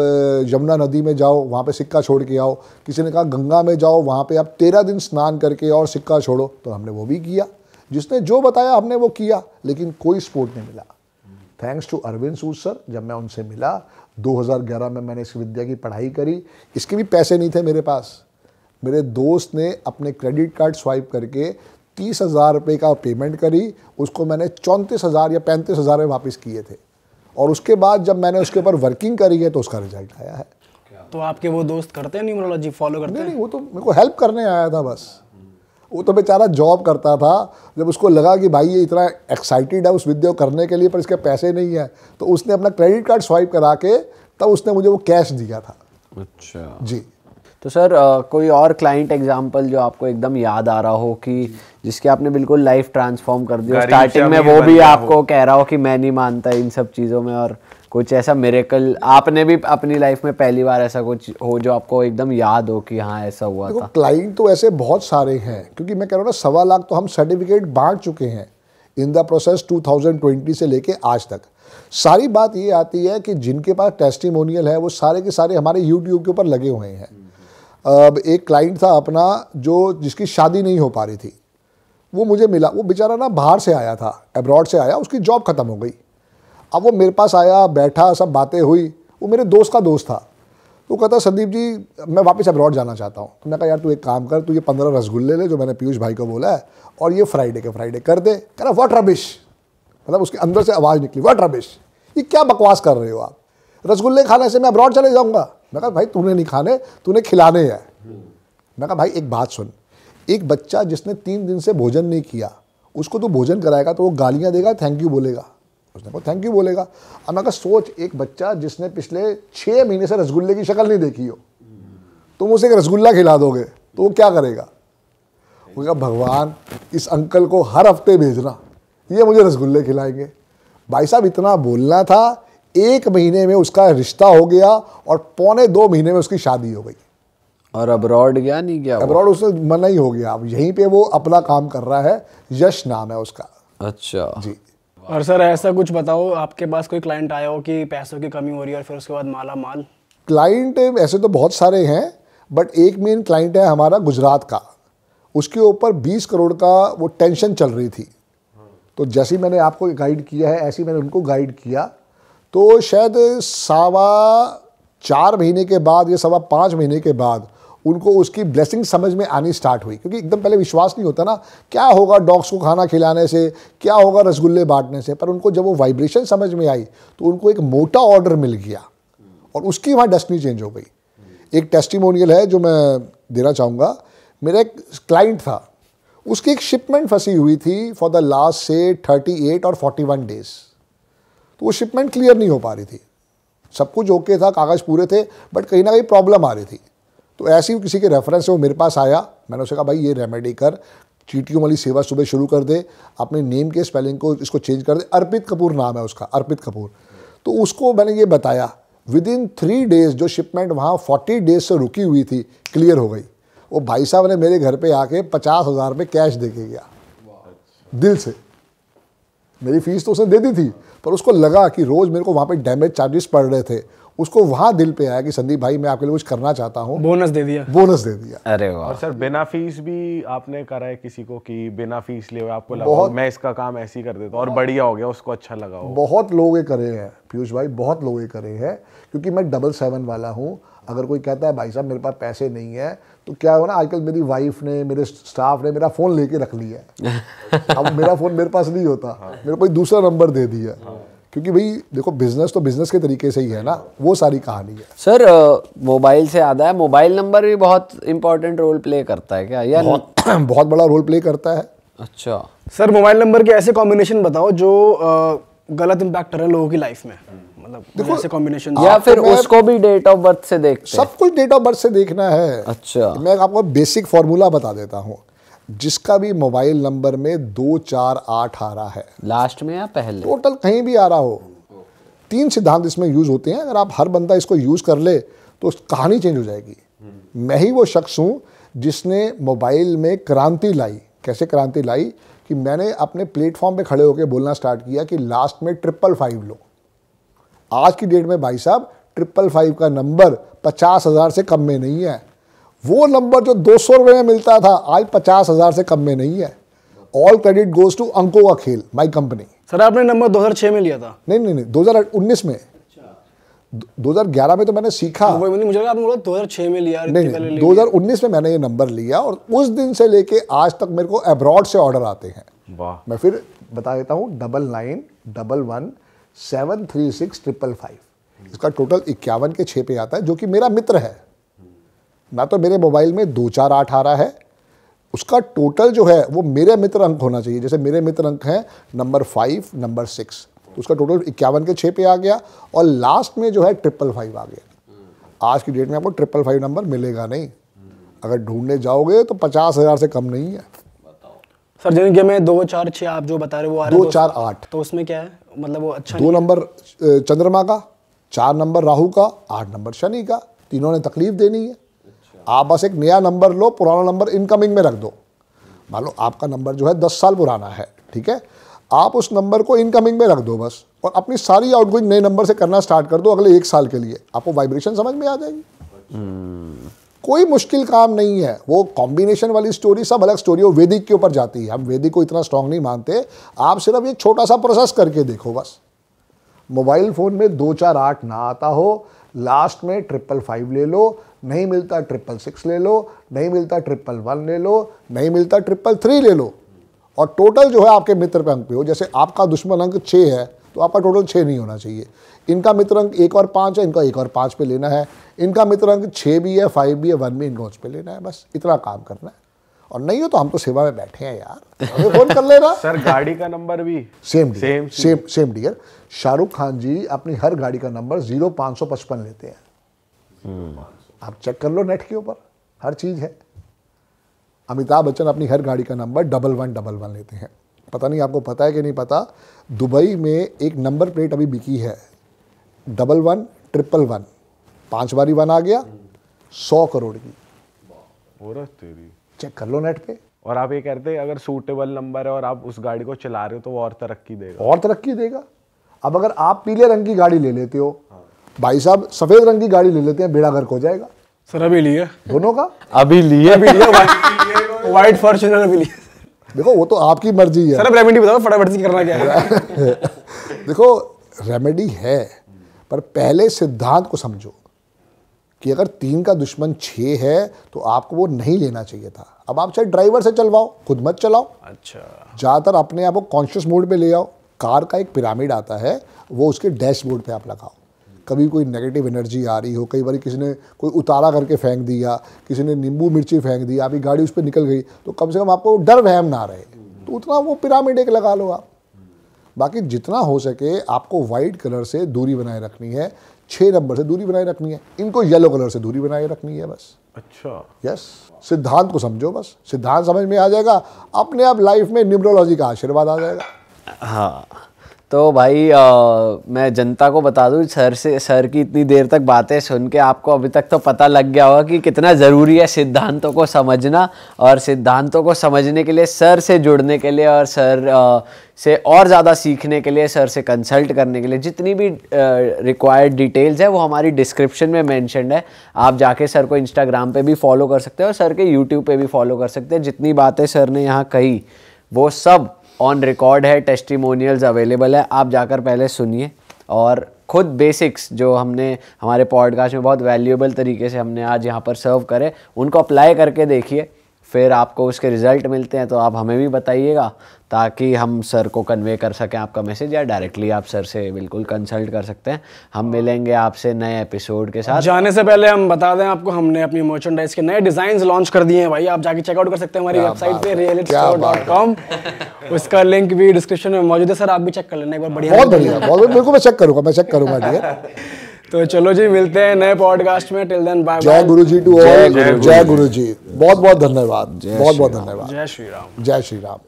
[SPEAKER 1] यमुना नदी में जाओ वहाँ पे सिक्का छोड़ के आओ किसी ने कहा गंगा में जाओ वहाँ पे आप तेरह दिन स्नान करके और सिक्का छोड़ो तो हमने वो भी किया जिसने जो बताया हमने वो किया लेकिन कोई सपोर्ट नहीं मिला thanks to Arvind Sood sir जब मैं उनसे मिला 2011 में मैंने इस विद्या की पढ़ाई करी इसके भी पैसे नहीं थे मेरे पास मेरे दोस्त ने अपने क्रेडिट कार्ड स्वाइप करके तीस हज़ार रुपये का पेमेंट करी उसको मैंने चौंतीस हज़ार या पैंतीस हज़ार में वापस किए थे और उसके बाद जब मैंने उसके ऊपर वर्किंग करी है तो उसका रिजल्ट आया है
[SPEAKER 4] तो आपके वो दोस्त करते हैं न्यूमरोलॉजी फॉलो
[SPEAKER 1] करते नहीं, नहीं वो तो मेरे को हेल्प करने आया था बस वो तो बेचारा जॉब करता था जब उसको लगा कि भाई ये इतना एक्साइटेड है उस विद्या को करने के लिए पर इसके पैसे नहीं है तो उसने अपना क्रेडिट कार्ड स्वाइप करा के तब उसने मुझे वो कैश दिया था अच्छा जी तो सर
[SPEAKER 2] कोई और क्लाइंट एग्जांपल जो आपको एकदम याद आ रहा हो कि जिसके आपने बिल्कुल लाइफ ट्रांसफॉर्म कर दिया स्टार्टिंग में वो भी आपको कह रहा हो कि मैं नहीं मानता इन सब चीज़ों में और कुछ ऐसा मेरेकल आपने भी अपनी लाइफ में पहली बार ऐसा कुछ हो जो आपको एकदम याद हो कि
[SPEAKER 1] हाँ ऐसा हुआ था क्लाइंट तो ऐसे बहुत सारे हैं क्योंकि मैं कह रहा हूँ ना सवा लाख तो हम सर्टिफिकेट बांट चुके हैं इन द प्रोसेस 2020 से लेके आज तक सारी बात ये आती है कि जिनके पास टेस्टिमोनियल है वो सारे के सारे हमारे यूट्यूब के ऊपर लगे हुए हैं अब एक क्लाइंट था अपना जो जिसकी शादी नहीं हो पा रही थी वो मुझे मिला वो बेचारा ना बाहर से आया था एब्रॉड से आया उसकी जॉब ख़त्म हो गई अब वो मेरे पास आया बैठा सब बातें हुई वो मेरे दोस्त का दोस्त था तो कहता संदीप जी मैं वापस अब्रॉड जाना चाहता हूँ तो मैं कहा यार तू एक काम कर तू ये पंद्रह रसगुल्ले ले जो मैंने पीयूष भाई को बोला है और ये फ्राइडे के फ्राइडे कर दे कह रहा वट रबिश मतलब उसके अंदर से आवाज़ निकली वट रबिश ये क्या बकवास कर रहे हो आप रसगुल्ले खाने से मैं अब्रॉड चले जाऊँगा मैं कहा भाई तूने नहीं खाने तूने खिलाने हैं मैं कहा भाई एक बात सुन एक बच्चा जिसने तीन दिन से भोजन नहीं किया उसको तो भोजन कराएगा तो वो गालियाँ देगा थैंक यू बोलेगा उसने कहा थैंक यू बोलेगा अब मैं कहा सोच एक बच्चा जिसने पिछले छः महीने से रसगुल्ले की शक्ल नहीं देखी हो तुम उसे एक रसगुल्ला खिला दोगे तो वो क्या करेगा उसने कहा भगवान इस अंकल को हर हफ्ते भेजना ये मुझे रसगुल्ले खिलाएंगे भाई साहब इतना बोलना था एक महीने में उसका रिश्ता हो गया और पौने दो महीने में उसकी शादी हो गई और अब्रॉड गया नहीं गया अब्रॉड उसने मना ही हो गया अब यहीं पे वो अपना काम कर रहा है यश नाम है उसका अच्छा जी और सर ऐसा कुछ
[SPEAKER 4] बताओ आपके पास कोई क्लाइंट आया हो कि पैसों की कमी हो रही है और फिर उसके बाद माला माल
[SPEAKER 1] क्लाइंट ऐसे तो बहुत सारे हैं बट एक मेन क्लाइंट है हमारा गुजरात का उसके ऊपर 20 करोड़ का वो टेंशन चल रही थी तो जैसी मैंने आपको गाइड किया है ऐसी मैंने उनको गाइड किया तो शायद सवा चार महीने के बाद या सवा पाँच महीने के बाद उनको उसकी ब्लेसिंग समझ में आनी स्टार्ट हुई क्योंकि एकदम पहले विश्वास नहीं होता ना क्या होगा डॉग्स को खाना खिलाने से क्या होगा रसगुल्ले बांटने से पर उनको जब वो वाइब्रेशन समझ में आई तो उनको एक मोटा ऑर्डर मिल गया और उसकी वहाँ डस्टनी चेंज हो गई एक टेस्टिमोनियल है जो मैं देना चाहूँगा मेरा एक क्लाइंट था उसकी एक शिपमेंट फंसी हुई थी फॉर द लास्ट से थर्टी एट और फोर्टी वन डेज तो वो शिपमेंट क्लियर नहीं हो पा रही थी सब कुछ ओके था कागज़ पूरे थे बट कहीं ना कहीं प्रॉब्लम आ रही थी तो ऐसे ही किसी के रेफरेंस से वो मेरे पास आया मैंने उसे कहा भाई ये रेमेडी कर चीटियों वाली सेवा सुबह शुरू कर दे अपने नेम के स्पेलिंग को इसको चेंज कर दे अर्पित कपूर नाम है उसका अर्पित कपूर तो उसको मैंने ये बताया विद इन थ्री डेज जो शिपमेंट वहाँ फोर्टी डेज से रुकी हुई थी क्लियर हो गई वो भाई साहब ने मेरे घर पे आके पचास हज़ार रुपये कैश दे के गया दिल से मेरी फीस तो उसने दे दी थी पर उसको लगा कि रोज़ मेरे को वहाँ पे डैमेज चार्जेस पड़ रहे थे उसको वहाँ दिल पे आया कि संदीप भाई मैं आपके लिए कुछ करना चाहता हूँ बोनस दे दिया बोनस दे दिया
[SPEAKER 3] अरे वाह और सर बिना फीस भी आपने करा है किसी को कि बिना फीस लिए आपको बहुत मैं इसका काम ऐसे ही कर देता और बढ़िया हो गया उसको अच्छा लगा हो बहुत
[SPEAKER 1] लोग ये करे हैं पीयूष भाई बहुत लोग ये करे हैं क्योंकि मैं डबल सेवन वाला हूँ अगर कोई कहता है भाई साहब मेरे पास पैसे नहीं है तो क्या हो ना आजकल मेरी वाइफ ने मेरे स्टाफ ने मेरा फ़ोन लेके रख लिया है अब मेरा फ़ोन मेरे पास नहीं होता मेरे कोई दूसरा नंबर दे दिया हाँ। क्योंकि भाई देखो बिजनेस तो बिजनेस के तरीके से ही है ना वो सारी कहानी है सर
[SPEAKER 2] मोबाइल से आता है मोबाइल नंबर भी बहुत इंपॉर्टेंट रोल प्ले करता है क्या या बहुत, बहुत बड़ा रोल प्ले करता है अच्छा सर
[SPEAKER 4] मोबाइल नंबर के ऐसे कॉम्बिनेशन बताओ जो गलत इम्पैक्ट रहे लोगों की लाइफ में मतलब देखो ऐसे कॉम्बिनेशन या फिर तो उसको भी डेट ऑफ बर्थ से
[SPEAKER 1] देख सब कुछ डेट ऑफ बर्थ से देखना है अच्छा मैं आपको बेसिक फॉर्मूला बता देता हूँ जिसका भी मोबाइल नंबर में दो चार आठ आ रहा है लास्ट में या पहले टोटल कहीं भी आ रहा हो तीन सिद्धांत इसमें यूज होते हैं अगर आप हर बंदा इसको यूज कर ले तो कहानी चेंज हो जाएगी मैं ही वो शख्स हूं जिसने मोबाइल में क्रांति लाई कैसे क्रांति लाई कि मैंने अपने प्लेटफॉर्म पे खड़े होकर बोलना स्टार्ट किया कि लास्ट में ट्रिपल फाइव लो आज की डेट में भाई साहब ट्रिपल फाइव का नंबर पचास हज़ार से कम में नहीं है वो नंबर जो दो सौ रुपये में मिलता था आज पचास हज़ार से कम में नहीं है ऑल क्रेडिट गोज टू अंको का खेल माई कंपनी सर आपने नंबर दो में लिया था नहीं नहीं नहीं दो में 2011 में तो मैंने सीखा मुझे दो
[SPEAKER 4] हजार छह में लिया नहीं, नहीं
[SPEAKER 1] उन्नीस में मैंने ये नंबर लिया और उस दिन से लेके आज तक मेरे को अब्रॉड से ऑर्डर आते हैं वाह मैं फिर बता देता हूँ double nine double one seven three six triple five इसका टोटल इक्यावन के छः पे आता है जो कि मेरा मित्र है ना तो मेरे मोबाइल में दो चार आठ आ रहा है उसका टोटल जो है वो मेरे मित्र अंक होना चाहिए जैसे मेरे मित्र अंक हैं नंबर फाइव नंबर सिक्स तो उसका टोटल इक्यावन के छः पे आ गया और लास्ट में जो है ट्रिपल फाइव आ गया आज की डेट में आपको ट्रिपल फाइव नंबर मिलेगा नहीं अगर ढूंढने जाओगे तो पचास हज़ार से कम नहीं है सर जिनके में दो चार
[SPEAKER 4] छः आप जो बता रहे हो वो आ दो, दो तो चार
[SPEAKER 1] आठ तो उसमें क्या है मतलब वो अच्छा दो नंबर चंद्रमा का चार नंबर राहु का आठ नंबर शनि का तीनों ने तकलीफ देनी है आप बस एक नया नंबर लो पुराना नंबर इनकमिंग में रख दो मान लो आपका नंबर जो है दस साल पुराना है ठीक है आप उस नंबर को इनकमिंग में रख दो बस और अपनी सारी आउटगोइंग नए नंबर से करना स्टार्ट कर दो अगले एक साल के लिए आपको वाइब्रेशन समझ में आ जाएगी कोई मुश्किल काम नहीं है वो कॉम्बिनेशन वाली स्टोरी सब अलग स्टोरी वो वैदिक के ऊपर जाती है हम वैदिक को इतना स्ट्रांग नहीं मानते आप सिर्फ एक छोटा सा प्रोसेस करके देखो बस मोबाइल फ़ोन में दो चार आठ ना आता हो लास्ट में ट्रिपल फाइव ले लो नहीं मिलता ट्रिपल सिक्स ले लो नहीं मिलता ट्रिपल वन ले लो नहीं मिलता ट्रिपल थ्री ले लो और टोटल जो है आपके मित्र का अंक पे हो जैसे आपका दुश्मन अंक छः है तो आपका टोटल छः नहीं होना चाहिए इनका मित्र अंक एक और पाँच है इनका एक और पाँच पे लेना है इनका मित्र अंक छः भी है फाइव भी है वन भी इनको उस पे लेना है बस इतना काम करना है और नहीं हो तो हम तो सेवा में बैठे हैं यार हमें फोन कर लेना सर
[SPEAKER 3] गाड़ी का नंबर भी
[SPEAKER 1] same same same same dear Shahrukh Khan ji अपनी हर गाड़ी का नंबर जीरो पाँच सौ पचपन लेते हैं हम्म। आप चेक कर लो नेट के ऊपर हर चीज़ है अमिताभ बच्चन अपनी हर गाड़ी का नंबर डबल वन डबल वन लेते हैं पता नहीं आपको पता है कि नहीं पता दुबई में एक नंबर प्लेट अभी बिकी है डबल वन ट्रिपल वन पाँच बारी वन आ गया सौ करोड़ की
[SPEAKER 3] तेरी
[SPEAKER 1] चेक कर लो नेट पे
[SPEAKER 3] और आप ये कहते हैं अगर सूटेबल नंबर है और आप उस गाड़ी को चला रहे हो तो वो और तरक्की देगा
[SPEAKER 1] और तरक्की देगा अब अगर आप पीले रंग की गाड़ी ले लेते हो भाई साहब सफेद रंग की गाड़ी ले लेते हैं बेड़ा गर्क हो जाएगा सर अभी लिए दोनों का अभी लिए अभी लिए वाइट फॉर्चुनर अभी लिए देखो वो तो आपकी मर्जी है सर रेमेडी बताओ फटाफट से करना क्या है देखो रेमेडी है पर पहले सिद्धांत को समझो कि अगर तीन का दुश्मन छ है तो आपको वो नहीं लेना चाहिए था अब आप चाहे ड्राइवर से चलवाओ खुद मत चलाओ अच्छा ज़्यादातर अपने आप को कॉन्शियस मोड में ले आओ कार का एक पिरामिड आता है वो उसके डैशबोर्ड पे आप लगाओ कभी कोई नेगेटिव एनर्जी आ रही हो कई बार किसी ने कोई उतारा करके फेंक दिया किसी ने नींबू मिर्ची फेंक दी आपकी गाड़ी उस पर निकल गई तो कम से कम आपको डर वहम ना रहे तो उतना वो पिरामिड एक लगा लो आप बाकी जितना हो सके आपको वाइट कलर से दूरी बनाए रखनी है छः नंबर से दूरी बनाए रखनी है इनको येलो कलर से दूरी बनाए रखनी है बस अच्छा यस सिद्धांत को समझो बस सिद्धांत समझ में आ जाएगा अपने आप लाइफ में न्यूमरोलॉजी का आशीर्वाद आ जाएगा
[SPEAKER 2] हाँ तो भाई आ, मैं जनता को बता दूं सर से सर की इतनी देर तक बातें सुन के आपको अभी तक तो पता लग गया होगा कि कितना ज़रूरी है सिद्धांतों को समझना और सिद्धांतों को समझने के लिए सर से जुड़ने के लिए और सर आ, से और ज़्यादा सीखने के लिए सर से कंसल्ट करने के लिए जितनी भी रिक्वायर्ड डिटेल्स है वो हमारी डिस्क्रिप्शन में मैंशनड है आप जाके सर को इंस्टाग्राम पर भी फॉलो कर सकते हो और सर के यूट्यूब पर भी फॉलो कर सकते हैं जितनी बातें सर ने यहाँ कही वो सब ऑन रिकॉर्ड है टेस्टिमोनियल्स अवेलेबल है आप जाकर पहले सुनिए और खुद बेसिक्स जो हमने हमारे पॉडकास्ट में बहुत वैल्यूएबल तरीके से हमने आज यहाँ पर सर्व करे उनको अप्लाई करके देखिए फिर आपको उसके रिज़ल्ट मिलते हैं तो आप हमें भी बताइएगा ताकि हम सर को कन्वे कर सकें आपका मैसेज या डायरेक्टली आप सर से बिल्कुल कंसल्ट कर सकते हैं हम मिलेंगे आपसे नए एपिसोड के साथ जाने से पहले
[SPEAKER 4] हम बता दें आपको हमने अपनी मर्चेंडाइज के नए डिजाइन लॉन्च कर दिए हैं भाई आप जाके चेकआउट कर सकते हैं हमारी वेबसाइट पे realitsstore.com उसका लिंक भी डिस्क्रिप्शन में मौजूद है सर आप भी चेक कर लेना एक बार बढ़िया बहुत बढ़िया
[SPEAKER 1] बहुत बिल्कुल मैं चेक करूंगा मैं चेक करूंगा ठीक
[SPEAKER 4] है तो चलो जी मिलते हैं नए पॉडकास्ट में टिल देन बाय जय
[SPEAKER 1] गुरु जी टू ऑल जय गुरु जी बहुत बहुत धन्यवाद बहुत बहुत धन्यवाद
[SPEAKER 4] जय श्री राम
[SPEAKER 1] जय श्री राम